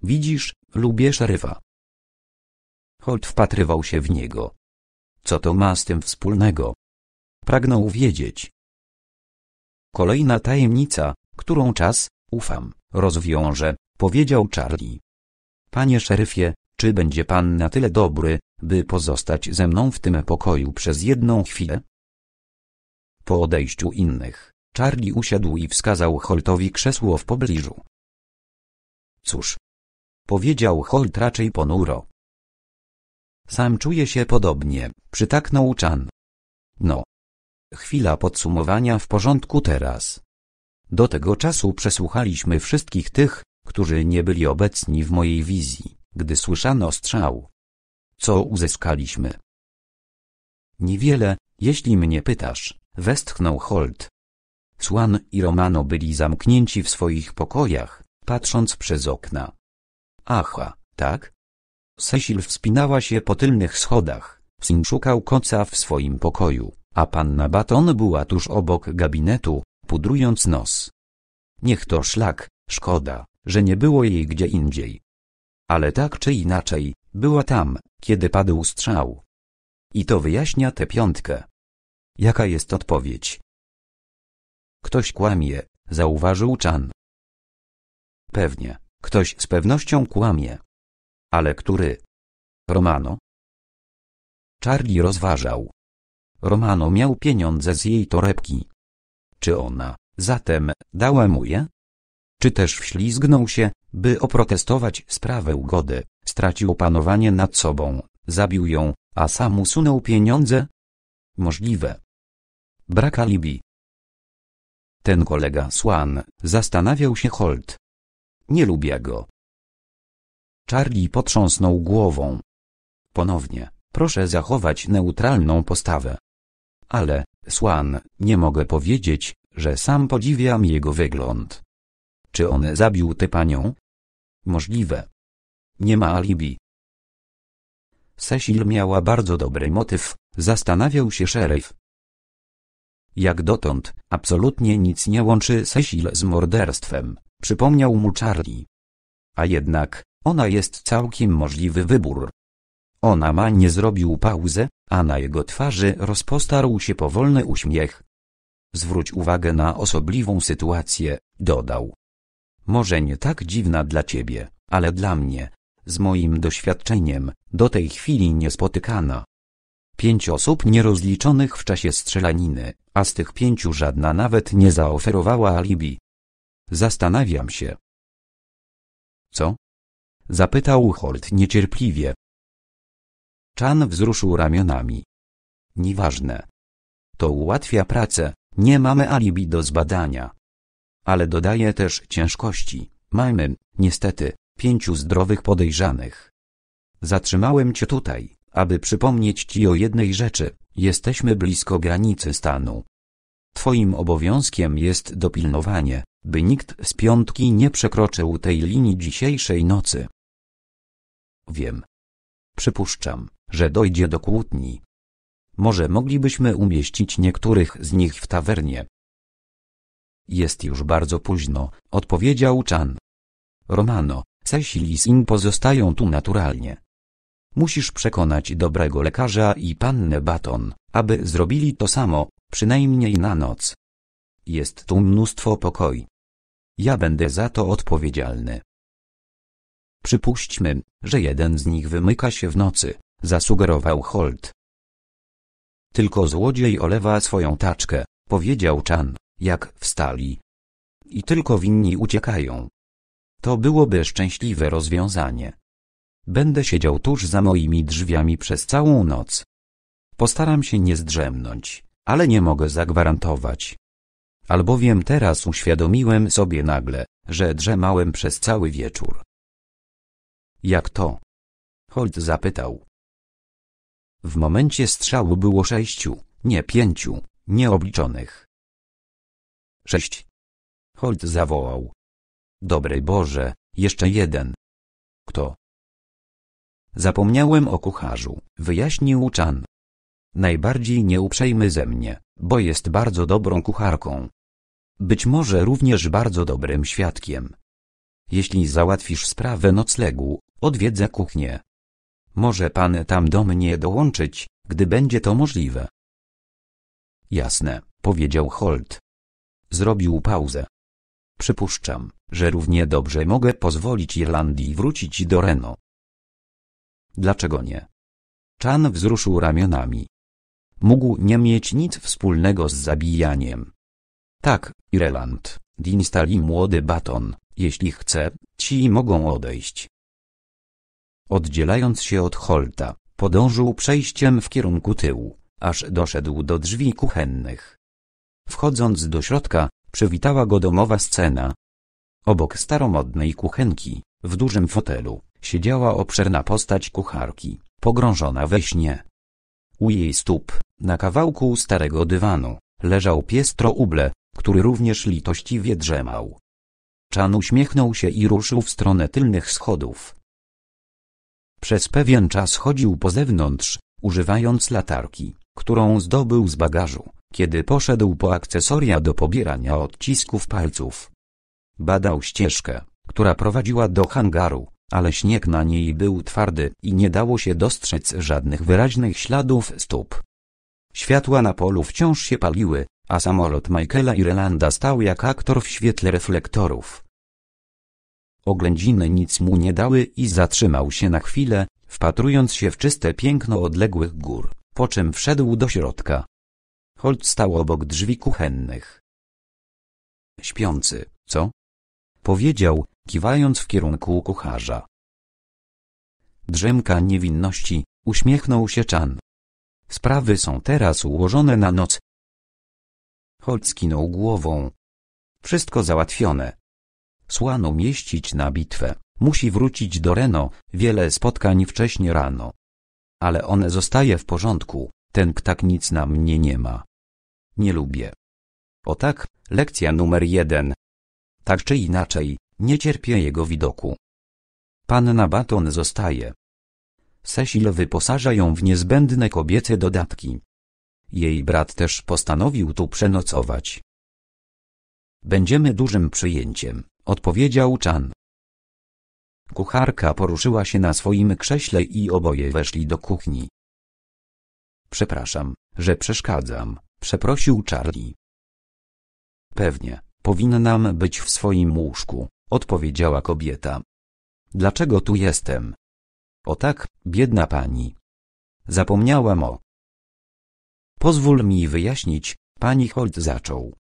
Widzisz, lubię szeryfa. Holt wpatrywał się w niego. Co to ma z tym wspólnego? pragnął wiedzieć. Kolejna tajemnica, którą czas, ufam, rozwiąże, powiedział Charlie. Panie szeryfie, czy będzie pan na tyle dobry, by pozostać ze mną w tym pokoju przez jedną chwilę? Po odejściu innych, Charlie usiadł i wskazał Holtowi krzesło w pobliżu. Cóż, powiedział Holt raczej ponuro. Sam czuję się podobnie, przytaknął Chan. No, Chwila podsumowania w porządku teraz. Do tego czasu przesłuchaliśmy wszystkich tych, którzy nie byli obecni w mojej wizji, gdy słyszano strzał. Co uzyskaliśmy? Niewiele, jeśli mnie pytasz, westchnął Holt. Swan i Romano byli zamknięci w swoich pokojach, patrząc przez okna. Aha, tak? Cecil wspinała się po tylnych schodach, Sin szukał koca w swoim pokoju a panna Baton była tuż obok gabinetu, pudrując nos. Niech to szlak, szkoda, że nie było jej gdzie indziej. Ale tak czy inaczej, była tam, kiedy padł strzał. I to wyjaśnia tę piątkę. Jaka jest odpowiedź? Ktoś kłamie, zauważył Chan. Pewnie, ktoś z pewnością kłamie. Ale który? Romano? Charlie rozważał. Romano miał pieniądze z jej torebki. Czy ona, zatem, dała mu je? Czy też wślizgnął się, by oprotestować sprawę ugody, stracił panowanie nad sobą, zabił ją, a sam usunął pieniądze? Możliwe. Brak alibi. Ten kolega Swan, zastanawiał się Holt. Nie lubię go. Charlie potrząsnął głową. Ponownie, proszę zachować neutralną postawę ale, Swan, nie mogę powiedzieć, że sam podziwiam jego wygląd. Czy on zabił tę panią? Możliwe. Nie ma alibi. Cecil miała bardzo dobry motyw, zastanawiał się szeryf. Jak dotąd, absolutnie nic nie łączy Cecil z morderstwem, przypomniał mu Charlie. A jednak, ona jest całkiem możliwy wybór. Ona ma nie zrobił pauzę, a na jego twarzy rozpostarł się powolny uśmiech. Zwróć uwagę na osobliwą sytuację, dodał. Może nie tak dziwna dla ciebie, ale dla mnie, z moim doświadczeniem, do tej chwili niespotykana. Pięć osób nierozliczonych w czasie strzelaniny, a z tych pięciu żadna nawet nie zaoferowała alibi. Zastanawiam się. Co? Zapytał Holt niecierpliwie, Chan wzruszył ramionami. Nieważne. To ułatwia pracę, nie mamy alibi do zbadania. Ale dodaje też ciężkości. Mamy, niestety, pięciu zdrowych podejrzanych. Zatrzymałem cię tutaj, aby przypomnieć ci o jednej rzeczy. Jesteśmy blisko granicy stanu. Twoim obowiązkiem jest dopilnowanie, by nikt z piątki nie przekroczył tej linii dzisiejszej nocy. Wiem. Przypuszczam, że dojdzie do kłótni. Może moglibyśmy umieścić niektórych z nich w tawernie. Jest już bardzo późno, odpowiedział Chan. Romano, Cecil i Sin pozostają tu naturalnie. Musisz przekonać dobrego lekarza i pannę Baton, aby zrobili to samo, przynajmniej na noc. Jest tu mnóstwo pokoi. Ja będę za to odpowiedzialny. Przypuśćmy, że jeden z nich wymyka się w nocy, zasugerował Holt. Tylko złodziej olewa swoją taczkę, powiedział Chan, jak wstali. I tylko winni uciekają. To byłoby szczęśliwe rozwiązanie. Będę siedział tuż za moimi drzwiami przez całą noc. Postaram się nie zdrzemnąć, ale nie mogę zagwarantować. Albowiem teraz uświadomiłem sobie nagle, że drzemałem przez cały wieczór. Jak to? Holt zapytał. W momencie strzału było sześciu, nie pięciu, nieobliczonych. Sześć. Holt zawołał. Dobry Boże, jeszcze jeden. Kto? Zapomniałem o kucharzu, wyjaśnił Chan. Najbardziej nieuprzejmy ze mnie, bo jest bardzo dobrą kucharką. Być może również bardzo dobrym świadkiem. Jeśli załatwisz sprawę noclegu, odwiedzę kuchnię. Może pan tam do mnie dołączyć, gdy będzie to możliwe. Jasne, powiedział Holt. Zrobił pauzę. Przypuszczam, że równie dobrze mogę pozwolić Irlandii wrócić do Reno. Dlaczego nie? Chan wzruszył ramionami. Mógł nie mieć nic wspólnego z zabijaniem. Tak, Ireland, Dinstali młody baton, jeśli chce, ci mogą odejść. Oddzielając się od Holta, podążył przejściem w kierunku tyłu, aż doszedł do drzwi kuchennych. Wchodząc do środka, przywitała go domowa scena. Obok staromodnej kuchenki, w dużym fotelu, siedziała obszerna postać kucharki, pogrążona we śnie. U jej stóp, na kawałku starego dywanu, leżał pies Trouble, który również litościwie drzemał. Chan uśmiechnął się i ruszył w stronę tylnych schodów. Przez pewien czas chodził po zewnątrz, używając latarki, którą zdobył z bagażu, kiedy poszedł po akcesoria do pobierania odcisków palców. Badał ścieżkę, która prowadziła do hangaru, ale śnieg na niej był twardy i nie dało się dostrzec żadnych wyraźnych śladów stóp. Światła na polu wciąż się paliły, a samolot Michaela Irelanda stał jak aktor w świetle reflektorów. Oględziny nic mu nie dały i zatrzymał się na chwilę, wpatrując się w czyste piękno odległych gór, po czym wszedł do środka. Holt stał obok drzwi kuchennych. Śpiący, co? Powiedział, kiwając w kierunku kucharza. Drzemka niewinności, uśmiechnął się Chan. Sprawy są teraz ułożone na noc. Holt skinął głową. Wszystko załatwione słano mieścić na bitwę. Musi wrócić do Reno, wiele spotkań wcześniej rano. Ale on zostaje w porządku, ten ptak nic na mnie nie ma. Nie lubię. O tak, lekcja numer jeden. Tak czy inaczej, nie cierpię jego widoku. Panna Baton zostaje. Cecil wyposaża ją w niezbędne kobiece dodatki. Jej brat też postanowił tu przenocować. Będziemy dużym przyjęciem. Odpowiedział Chan. Kucharka poruszyła się na swoim krześle i oboje weszli do kuchni. Przepraszam, że przeszkadzam, przeprosił Charlie. Pewnie, powinnam być w swoim łóżku, odpowiedziała kobieta. Dlaczego tu jestem? O tak, biedna pani. Zapomniałam o. Pozwól mi wyjaśnić, pani Holt zaczął.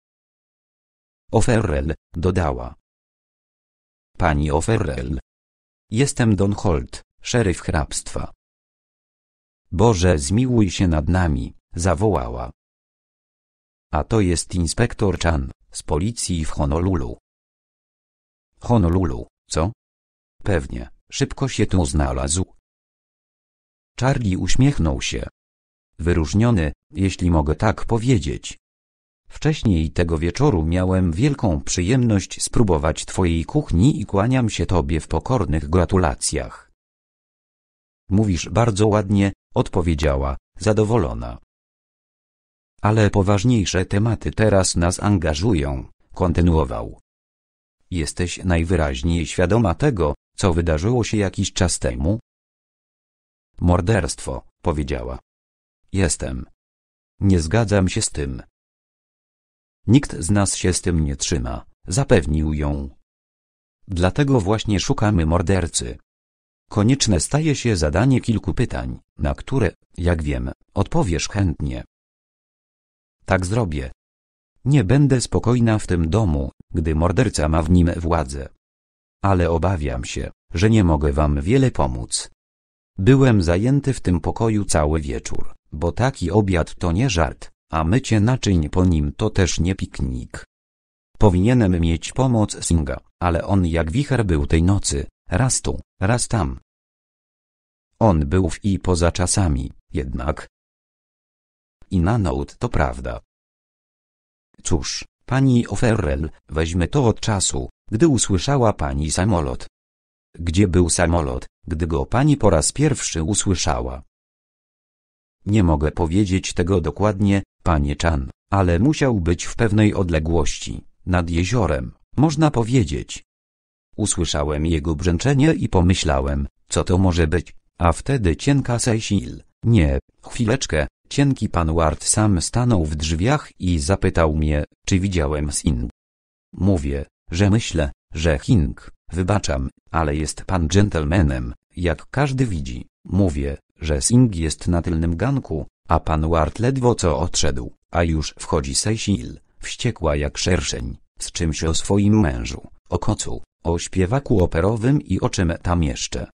Oferrel, dodała, Pani O'Farrell. Jestem Don Holt, szeryf hrabstwa. Boże, zmiłuj się nad nami, zawołała. A to jest inspektor Chan, z policji w Honolulu. Honolulu, co? Pewnie, szybko się tu znalazł. Charlie uśmiechnął się. Wyróżniony, jeśli mogę tak powiedzieć. Wcześniej tego wieczoru miałem wielką przyjemność spróbować Twojej kuchni i kłaniam się Tobie w pokornych gratulacjach. Mówisz bardzo ładnie, odpowiedziała, zadowolona. Ale poważniejsze tematy teraz nas angażują, kontynuował. Jesteś najwyraźniej świadoma tego, co wydarzyło się jakiś czas temu? Morderstwo, powiedziała. Jestem. Nie zgadzam się z tym, Nikt z nas się z tym nie trzyma, zapewnił ją. Dlatego właśnie szukamy mordercy. Konieczne staje się zadanie kilku pytań, na które, jak wiem, odpowiesz chętnie. Tak zrobię. Nie będę spokojna w tym domu, gdy morderca ma w nim władzę. Ale obawiam się, że nie mogę wam wiele pomóc. Byłem zajęty w tym pokoju cały wieczór, bo taki obiad to nie żart a mycie naczyń po nim to też nie piknik. Powinienem mieć pomoc Singa, ale on jak wicher był tej nocy, raz tu, raz tam. On był w i poza czasami, jednak. I na naut to prawda. Cóż, pani O'Ferrell, weźmy to od czasu, gdy usłyszała pani samolot. Gdzie był samolot, gdy go pani po raz pierwszy usłyszała? Nie mogę powiedzieć tego dokładnie, panie Chan, ale musiał być w pewnej odległości, nad jeziorem, można powiedzieć. Usłyszałem jego brzęczenie i pomyślałem, co to może być, a wtedy cienka Cecil, nie, chwileczkę, cienki pan Ward sam stanął w drzwiach i zapytał mnie, czy widziałem Sing. Mówię, że myślę, że Hing, wybaczam, ale jest pan dżentelmenem, jak każdy widzi. Mówię, że Sing jest na tylnym ganku, a pan Ward ledwo co odszedł, a już wchodzi Cecil, wściekła jak szerszeń, z czymś o swoim mężu, o kocu, o śpiewaku operowym i o czym tam jeszcze.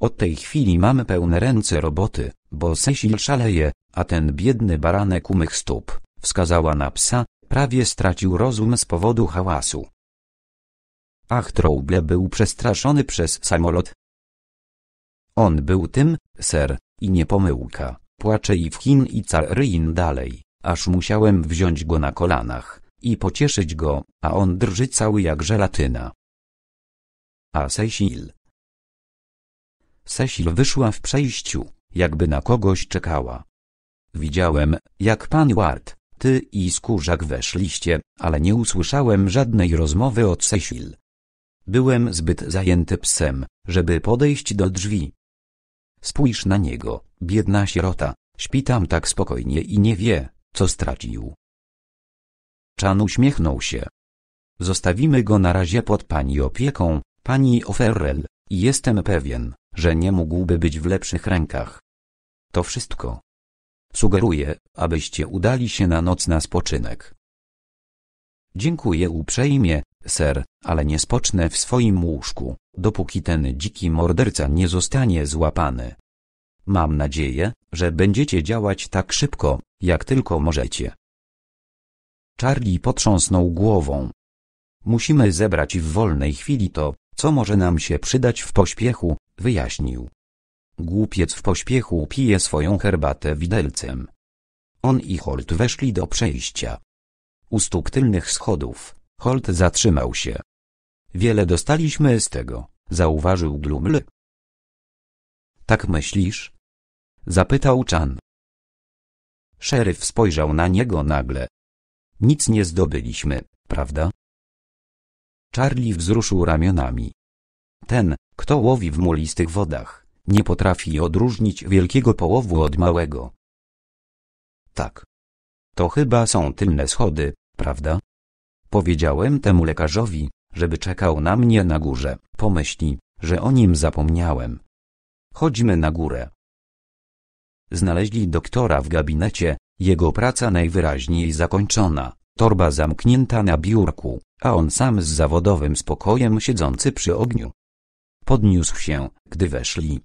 Od tej chwili mamy pełne ręce roboty, bo Cecil szaleje, a ten biedny baranek u mych stóp, wskazała na psa, prawie stracił rozum z powodu hałasu. Ach Trouble był przestraszony przez samolot. On był tym, ser, i nie pomyłka płacze i w Chin i Ryin dalej, aż musiałem wziąć go na kolanach i pocieszyć go, a on drży cały jak żelatyna. A Cecil? Cecil wyszła w przejściu, jakby na kogoś czekała. Widziałem, jak pan Ward, ty i skórzak weszliście, ale nie usłyszałem żadnej rozmowy od Cecil. Byłem zbyt zajęty psem, żeby podejść do drzwi. Spójrz na niego, Biedna sierota, śpi tam tak spokojnie i nie wie, co stracił. Chan uśmiechnął się. Zostawimy go na razie pod pani opieką, pani O'Ferrell, i jestem pewien, że nie mógłby być w lepszych rękach. To wszystko. Sugeruję, abyście udali się na noc na spoczynek. Dziękuję uprzejmie, ser, ale nie spocznę w swoim łóżku, dopóki ten dziki morderca nie zostanie złapany. Mam nadzieję, że będziecie działać tak szybko, jak tylko możecie. Charlie potrząsnął głową. Musimy zebrać w wolnej chwili to, co może nam się przydać w pośpiechu, wyjaśnił. Głupiec w pośpiechu pije swoją herbatę widelcem. On i Holt weszli do przejścia. U stóp tylnych schodów, Holt zatrzymał się. Wiele dostaliśmy z tego, zauważył Gluml. Tak myślisz? Zapytał Chan. Szeryf spojrzał na niego nagle. Nic nie zdobyliśmy, prawda? Charlie wzruszył ramionami. Ten, kto łowi w mulistych wodach, nie potrafi odróżnić wielkiego połowu od małego. Tak. To chyba są tylne schody, prawda? Powiedziałem temu lekarzowi, żeby czekał na mnie na górze. Pomyśli, że o nim zapomniałem. Chodźmy na górę. Znaleźli doktora w gabinecie, jego praca najwyraźniej zakończona, torba zamknięta na biurku, a on sam z zawodowym spokojem siedzący przy ogniu. Podniósł się, gdy weszli.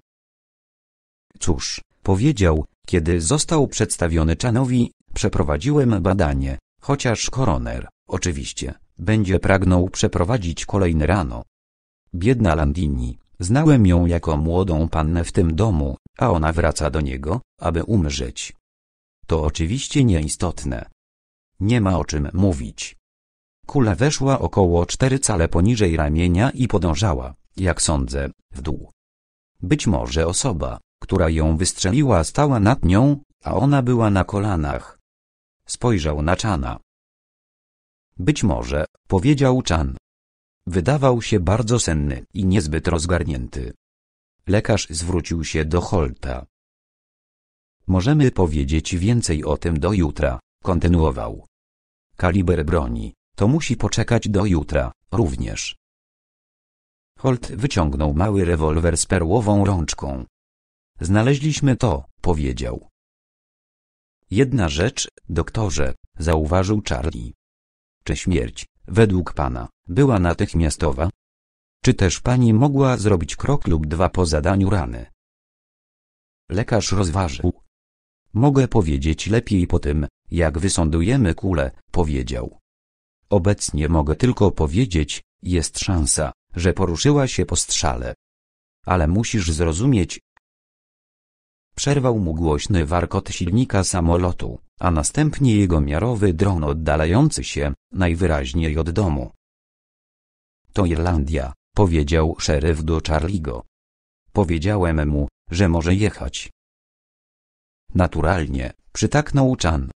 Cóż, powiedział, kiedy został przedstawiony Czanowi, przeprowadziłem badanie, chociaż koroner, oczywiście, będzie pragnął przeprowadzić kolejne rano. Biedna Landini, Znałem ją jako młodą pannę w tym domu, a ona wraca do niego, aby umrzeć. To oczywiście nieistotne. Nie ma o czym mówić. Kula weszła około cztery cale poniżej ramienia i podążała, jak sądzę, w dół. Być może osoba, która ją wystrzeliła stała nad nią, a ona była na kolanach. Spojrzał na Czana. Być może, powiedział Czan, Wydawał się bardzo senny i niezbyt rozgarnięty. Lekarz zwrócił się do Holta. Możemy powiedzieć więcej o tym do jutra, kontynuował. Kaliber broni, to musi poczekać do jutra, również. Holt wyciągnął mały rewolwer z perłową rączką. Znaleźliśmy to, powiedział. Jedna rzecz, doktorze, zauważył Charlie. Czy śmierć, według Pana, była natychmiastowa? Czy też Pani mogła zrobić krok lub dwa po zadaniu rany? Lekarz rozważył. Mogę powiedzieć lepiej po tym, jak wysądujemy kulę, powiedział. Obecnie mogę tylko powiedzieć, jest szansa, że poruszyła się po strzale. Ale musisz zrozumieć, Przerwał mu głośny warkot silnika samolotu, a następnie jego miarowy dron oddalający się, najwyraźniej od domu. To Irlandia, powiedział szeryf do Charliego. Powiedziałem mu, że może jechać. Naturalnie, przytaknął Chan.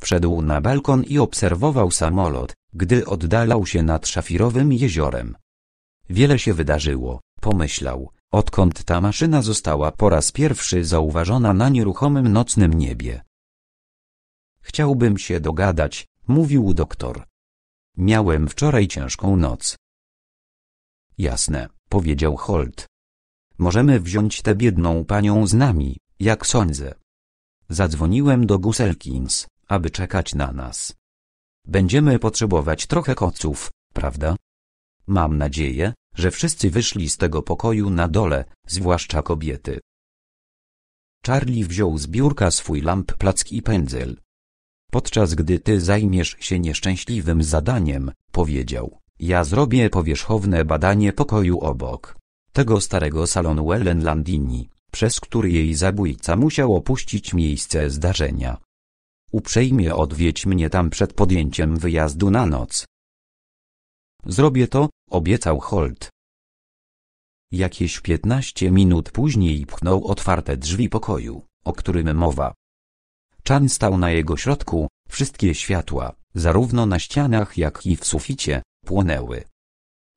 Wszedł na balkon i obserwował samolot, gdy oddalał się nad szafirowym jeziorem. Wiele się wydarzyło, pomyślał, odkąd ta maszyna została po raz pierwszy zauważona na nieruchomym nocnym niebie. Chciałbym się dogadać, mówił doktor. Miałem wczoraj ciężką noc. Jasne, powiedział Holt. Możemy wziąć tę biedną panią z nami, jak sądzę. Zadzwoniłem do Guselkins, aby czekać na nas. Będziemy potrzebować trochę koców, prawda? Mam nadzieję, że wszyscy wyszli z tego pokoju na dole, zwłaszcza kobiety. Charlie wziął z biurka swój lamp placki i pędzel. Podczas gdy ty zajmiesz się nieszczęśliwym zadaniem, powiedział, ja zrobię powierzchowne badanie pokoju obok tego starego salonu Ellen Landini, przez który jej zabójca musiał opuścić miejsce zdarzenia. Uprzejmie odwiedź mnie tam przed podjęciem wyjazdu na noc, Zrobię to, obiecał Holt. Jakieś piętnaście minut później pchnął otwarte drzwi pokoju, o którym mowa. Chan stał na jego środku, wszystkie światła, zarówno na ścianach jak i w suficie, płonęły.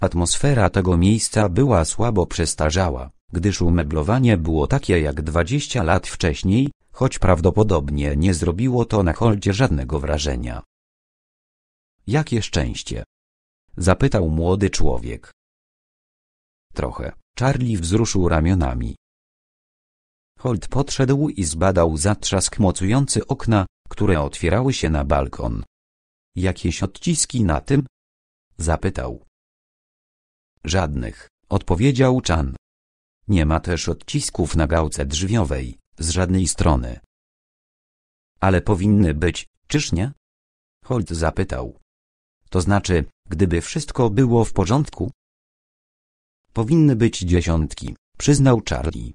Atmosfera tego miejsca była słabo przestarzała, gdyż umeblowanie było takie jak dwadzieścia lat wcześniej, choć prawdopodobnie nie zrobiło to na Holdzie żadnego wrażenia. Jakie szczęście, Zapytał młody człowiek. Trochę. Charlie wzruszył ramionami. Holt podszedł i zbadał zatrzask mocujący okna, które otwierały się na balkon. Jakieś odciski na tym? Zapytał. Żadnych, odpowiedział Chan. Nie ma też odcisków na gałce drzwiowej, z żadnej strony. Ale powinny być, czyż nie? Holt zapytał to znaczy, gdyby wszystko było w porządku. Powinny być dziesiątki, przyznał Charlie.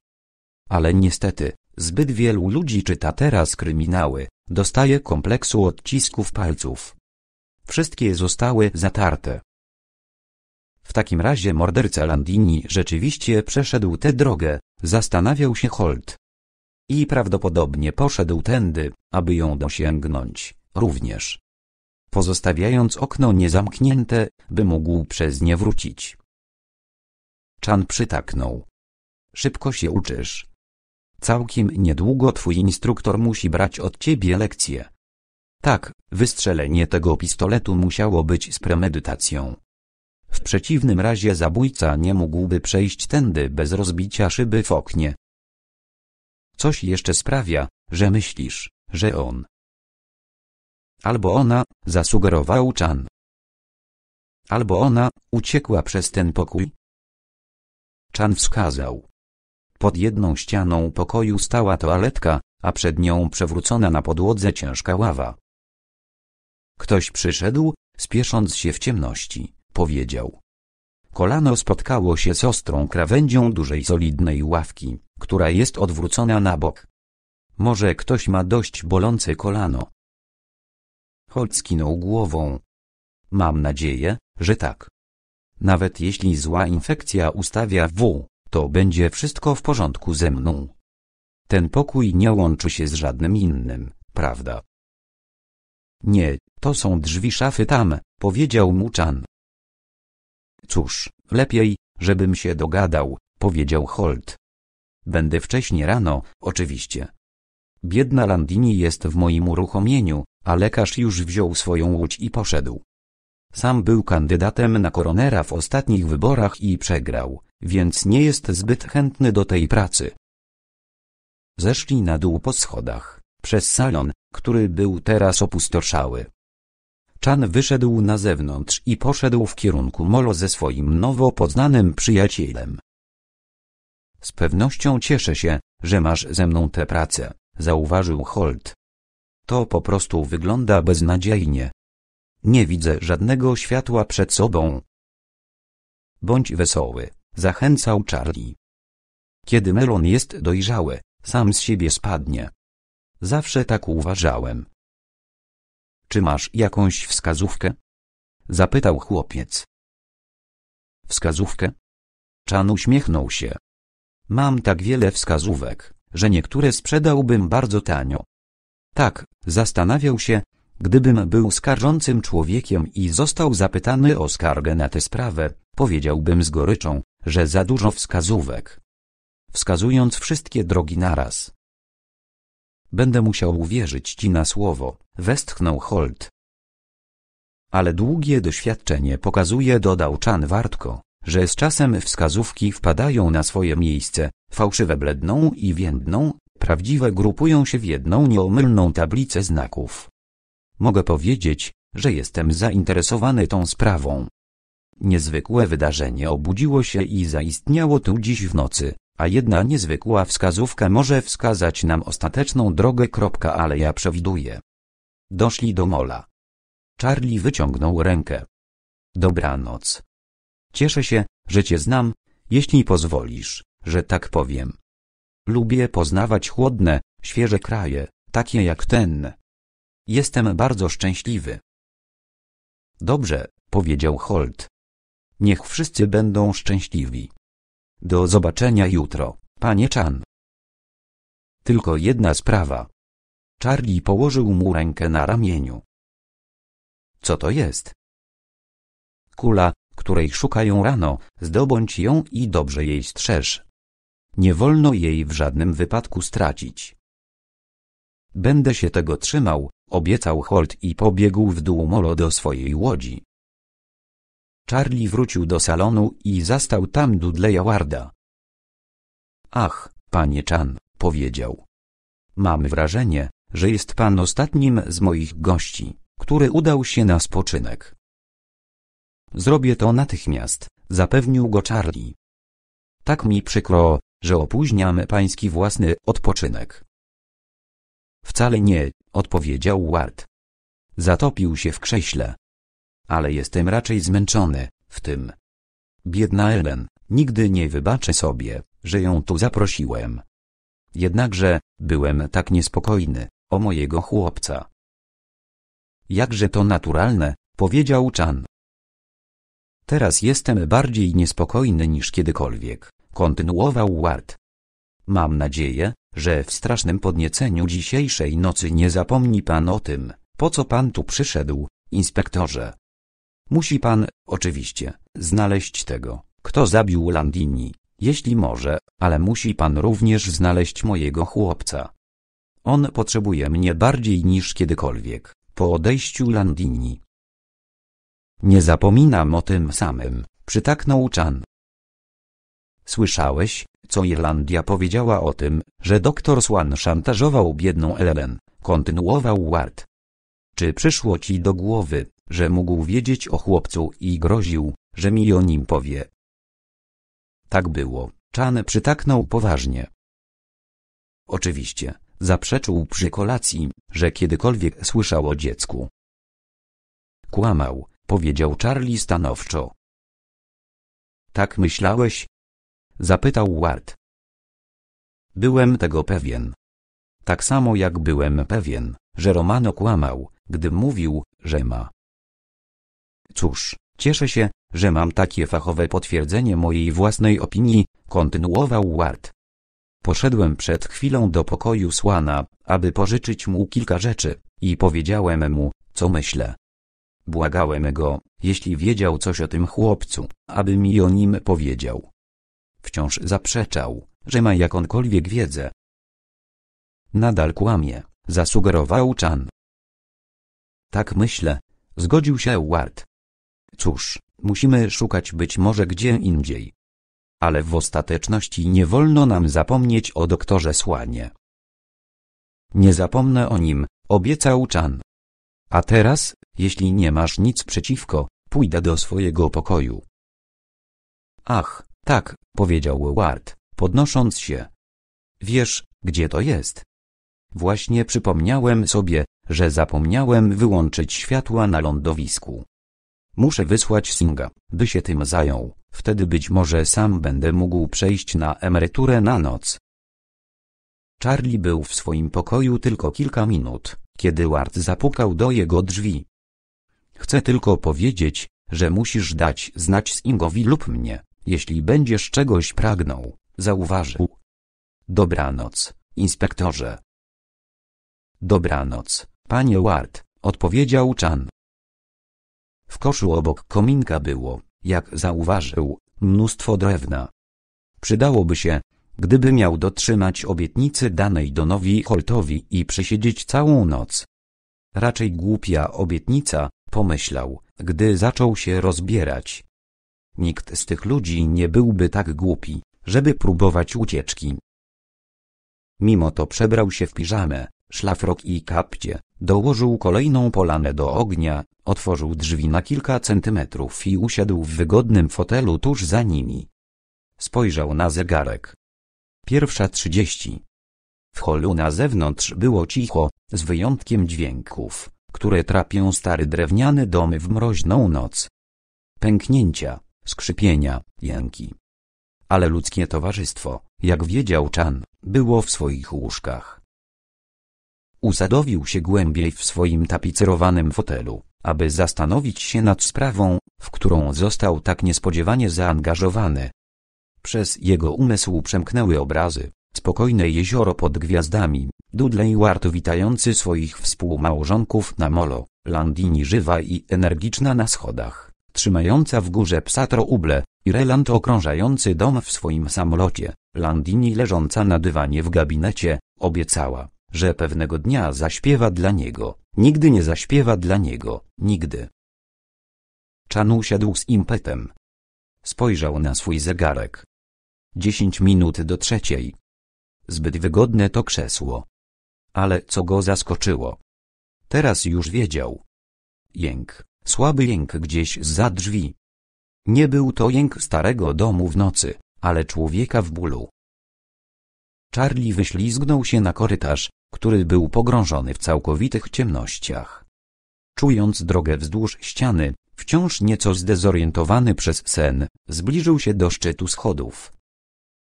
Ale niestety, zbyt wielu ludzi czyta teraz kryminały, dostaje kompleksu odcisków palców. Wszystkie zostały zatarte. W takim razie morderca Landini rzeczywiście przeszedł tę drogę, zastanawiał się Holt. I prawdopodobnie poszedł tędy, aby ją dosięgnąć, również pozostawiając okno niezamknięte, by mógł przez nie wrócić. Chan przytaknął. Szybko się uczysz. Całkiem niedługo twój instruktor musi brać od ciebie lekcję. Tak, wystrzelenie tego pistoletu musiało być z premedytacją. W przeciwnym razie zabójca nie mógłby przejść tędy bez rozbicia szyby w oknie. Coś jeszcze sprawia, że myślisz, że on Albo ona, zasugerował Chan. Albo ona, uciekła przez ten pokój. Chan wskazał. Pod jedną ścianą pokoju stała toaletka, a przed nią przewrócona na podłodze ciężka ława. Ktoś przyszedł, spiesząc się w ciemności, powiedział. Kolano spotkało się z ostrą krawędzią dużej solidnej ławki, która jest odwrócona na bok. Może ktoś ma dość bolące kolano. Holt skinął głową. Mam nadzieję, że tak. Nawet jeśli zła infekcja ustawia W, to będzie wszystko w porządku ze mną. Ten pokój nie łączy się z żadnym innym, prawda? Nie, to są drzwi szafy tam, powiedział mu Chan. Cóż, lepiej, żebym się dogadał, powiedział Holt. Będę wcześniej rano, oczywiście. Biedna Landini jest w moim uruchomieniu, a lekarz już wziął swoją łódź i poszedł. Sam był kandydatem na koronera w ostatnich wyborach i przegrał, więc nie jest zbyt chętny do tej pracy. Zeszli na dół po schodach, przez salon, który był teraz opustoszały. Chan wyszedł na zewnątrz i poszedł w kierunku molo ze swoim nowo poznanym przyjacielem. Z pewnością cieszę się, że masz ze mną tę pracę zauważył Holt. To po prostu wygląda beznadziejnie. Nie widzę żadnego światła przed sobą. Bądź wesoły, zachęcał Charlie. Kiedy melon jest dojrzały, sam z siebie spadnie. Zawsze tak uważałem. Czy masz jakąś wskazówkę? Zapytał chłopiec. Wskazówkę? Chan uśmiechnął się. Mam tak wiele wskazówek że niektóre sprzedałbym bardzo tanio. Tak, zastanawiał się, gdybym był skarżącym człowiekiem i został zapytany o skargę na tę sprawę, powiedziałbym z goryczą, że za dużo wskazówek. Wskazując wszystkie drogi naraz. Będę musiał uwierzyć ci na słowo, westchnął Holt. Ale długie doświadczenie pokazuje, dodał Czan wartko, że z czasem wskazówki wpadają na swoje miejsce, fałszywe bledną i więdną, prawdziwe grupują się w jedną nieomylną tablicę znaków. Mogę powiedzieć, że jestem zainteresowany tą sprawą. Niezwykłe wydarzenie obudziło się i zaistniało tu dziś w nocy, a jedna niezwykła wskazówka może wskazać nam ostateczną drogę. kropka, Ale ja przewiduję. Doszli do mola. Charlie wyciągnął rękę. Dobranoc. Cieszę się, że cię znam, jeśli pozwolisz, że tak powiem. Lubię poznawać chłodne, świeże kraje, takie jak ten. Jestem bardzo szczęśliwy. Dobrze, powiedział Holt. Niech wszyscy będą szczęśliwi. Do zobaczenia jutro, panie Chan. Tylko jedna sprawa. Charlie położył mu rękę na ramieniu. Co to jest? Kula, której szukają rano, zdobądź ją i dobrze jej strzeż. Nie wolno jej w żadnym wypadku stracić. Będę się tego trzymał, obiecał Holt i pobiegł w dół molo do swojej łodzi. Charlie wrócił do salonu i zastał tam Dudleya Warda. Ach, panie Chan, powiedział. Mam wrażenie, że jest pan ostatnim z moich gości, który udał się na spoczynek. Zrobię to natychmiast, zapewnił go Charlie. Tak mi przykro, że opóźniamy pański własny odpoczynek. Wcale nie, odpowiedział Ward. Zatopił się w krześle. Ale jestem raczej zmęczony, w tym. Biedna Ellen, nigdy nie wybaczę sobie, że ją tu zaprosiłem. Jednakże, byłem tak niespokojny, o mojego chłopca. Jakże to naturalne, powiedział Chan. Teraz jestem bardziej niespokojny niż kiedykolwiek, kontynuował Ward. Mam nadzieję, że w strasznym podnieceniu dzisiejszej nocy nie zapomni pan o tym, po co pan tu przyszedł, inspektorze. Musi pan, oczywiście, znaleźć tego, kto zabił Landini, jeśli może, ale musi pan również znaleźć mojego chłopca. On potrzebuje mnie bardziej niż kiedykolwiek, po odejściu Landini. Nie zapominam o tym samym, przytaknął Chan. Słyszałeś, co Irlandia powiedziała o tym, że doktor Swan szantażował biedną Ellen, kontynuował Ward. Czy przyszło ci do głowy, że mógł wiedzieć o chłopcu i groził, że mi o nim powie? Tak było, Chan przytaknął poważnie. Oczywiście, zaprzeczył przy kolacji, że kiedykolwiek słyszał o dziecku. Kłamał, powiedział Charlie stanowczo. Tak myślałeś? zapytał Ward. Byłem tego pewien. Tak samo jak byłem pewien, że Romano kłamał, gdy mówił, że ma. Cóż, cieszę się, że mam takie fachowe potwierdzenie mojej własnej opinii, kontynuował Ward. Poszedłem przed chwilą do pokoju Słana, aby pożyczyć mu kilka rzeczy, i powiedziałem mu, co myślę. Błagałem go, jeśli wiedział coś o tym chłopcu, aby mi o nim powiedział. Wciąż zaprzeczał, że ma jakąkolwiek wiedzę. Nadal kłamie, zasugerował Chan. Tak myślę, zgodził się Ward. Cóż, musimy szukać być może gdzie indziej. Ale w ostateczności nie wolno nam zapomnieć o doktorze Słanie. Nie zapomnę o nim, obiecał Chan. A teraz jeśli nie masz nic przeciwko, pójdę do swojego pokoju. Ach, tak, powiedział Ward, podnosząc się. Wiesz, gdzie to jest? Właśnie przypomniałem sobie, że zapomniałem wyłączyć światła na lądowisku. Muszę wysłać Singa, by się tym zajął, wtedy być może sam będę mógł przejść na emeryturę na noc. Charlie był w swoim pokoju tylko kilka minut, kiedy Ward zapukał do jego drzwi. Chcę tylko powiedzieć, że musisz dać znać Singowi lub mnie, jeśli będziesz czegoś pragnął, zauważył. Dobranoc, inspektorze. Dobranoc, panie Ward, odpowiedział Chan. W koszu obok kominka było, jak zauważył, mnóstwo drewna. Przydałoby się, gdyby miał dotrzymać obietnicy danej Donowi Holtowi i przesiedzieć całą noc. Raczej głupia obietnica, pomyślał, gdy zaczął się rozbierać. Nikt z tych ludzi nie byłby tak głupi, żeby próbować ucieczki. Mimo to przebrał się w piżamę, szlafrok i kapcie, dołożył kolejną polanę do ognia, otworzył drzwi na kilka centymetrów i usiadł w wygodnym fotelu tuż za nimi. Spojrzał na zegarek. Pierwsza trzydzieści. W holu na zewnątrz było cicho, z wyjątkiem dźwięków, które trapią stary drewniany domy w mroźną noc. Pęknięcia, skrzypienia, jęki. Ale ludzkie towarzystwo, jak wiedział Chan, było w swoich łóżkach. Usadowił się głębiej w swoim tapicerowanym fotelu, aby zastanowić się nad sprawą, w którą został tak niespodziewanie zaangażowany. Przez jego umysł przemknęły obrazy, Spokojne jezioro pod gwiazdami, Dudley Ward witający swoich współmałżonków na molo, Landini żywa i energiczna na schodach, trzymająca w górze psa trouble, Ireland okrążający dom w swoim samolocie, Landini leżąca na dywanie w gabinecie, obiecała, że pewnego dnia zaśpiewa dla niego, nigdy nie zaśpiewa dla niego, nigdy. Chan usiadł z impetem. Spojrzał na swój zegarek. Dziesięć minut do trzeciej. Zbyt wygodne to krzesło. Ale co go zaskoczyło? Teraz już wiedział. Jęk, słaby jęk gdzieś za drzwi. Nie był to jęk starego domu w nocy, ale człowieka w bólu. Charlie wyślizgnął się na korytarz, który był pogrążony w całkowitych ciemnościach. Czując drogę wzdłuż ściany, wciąż nieco zdezorientowany przez sen, zbliżył się do szczytu schodów.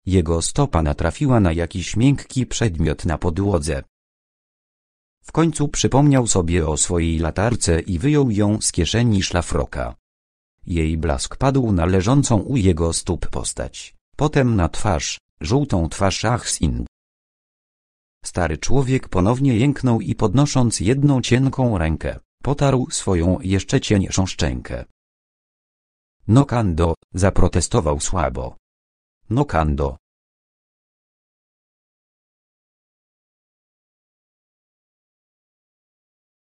Jego stopa natrafiła na jakiś miękki przedmiot na podłodze. W końcu przypomniał sobie o swojej latarce i wyjął ją z kieszeni szlafroka. Jej blask padł na leżącą u jego stóp postać, potem na twarz, żółtą twarz Achsin. Stary człowiek ponownie jęknął i podnosząc jedną cienką rękę, potarł swoją jeszcze cieńszą szczękę. No Kando, zaprotestował słabo. の感動。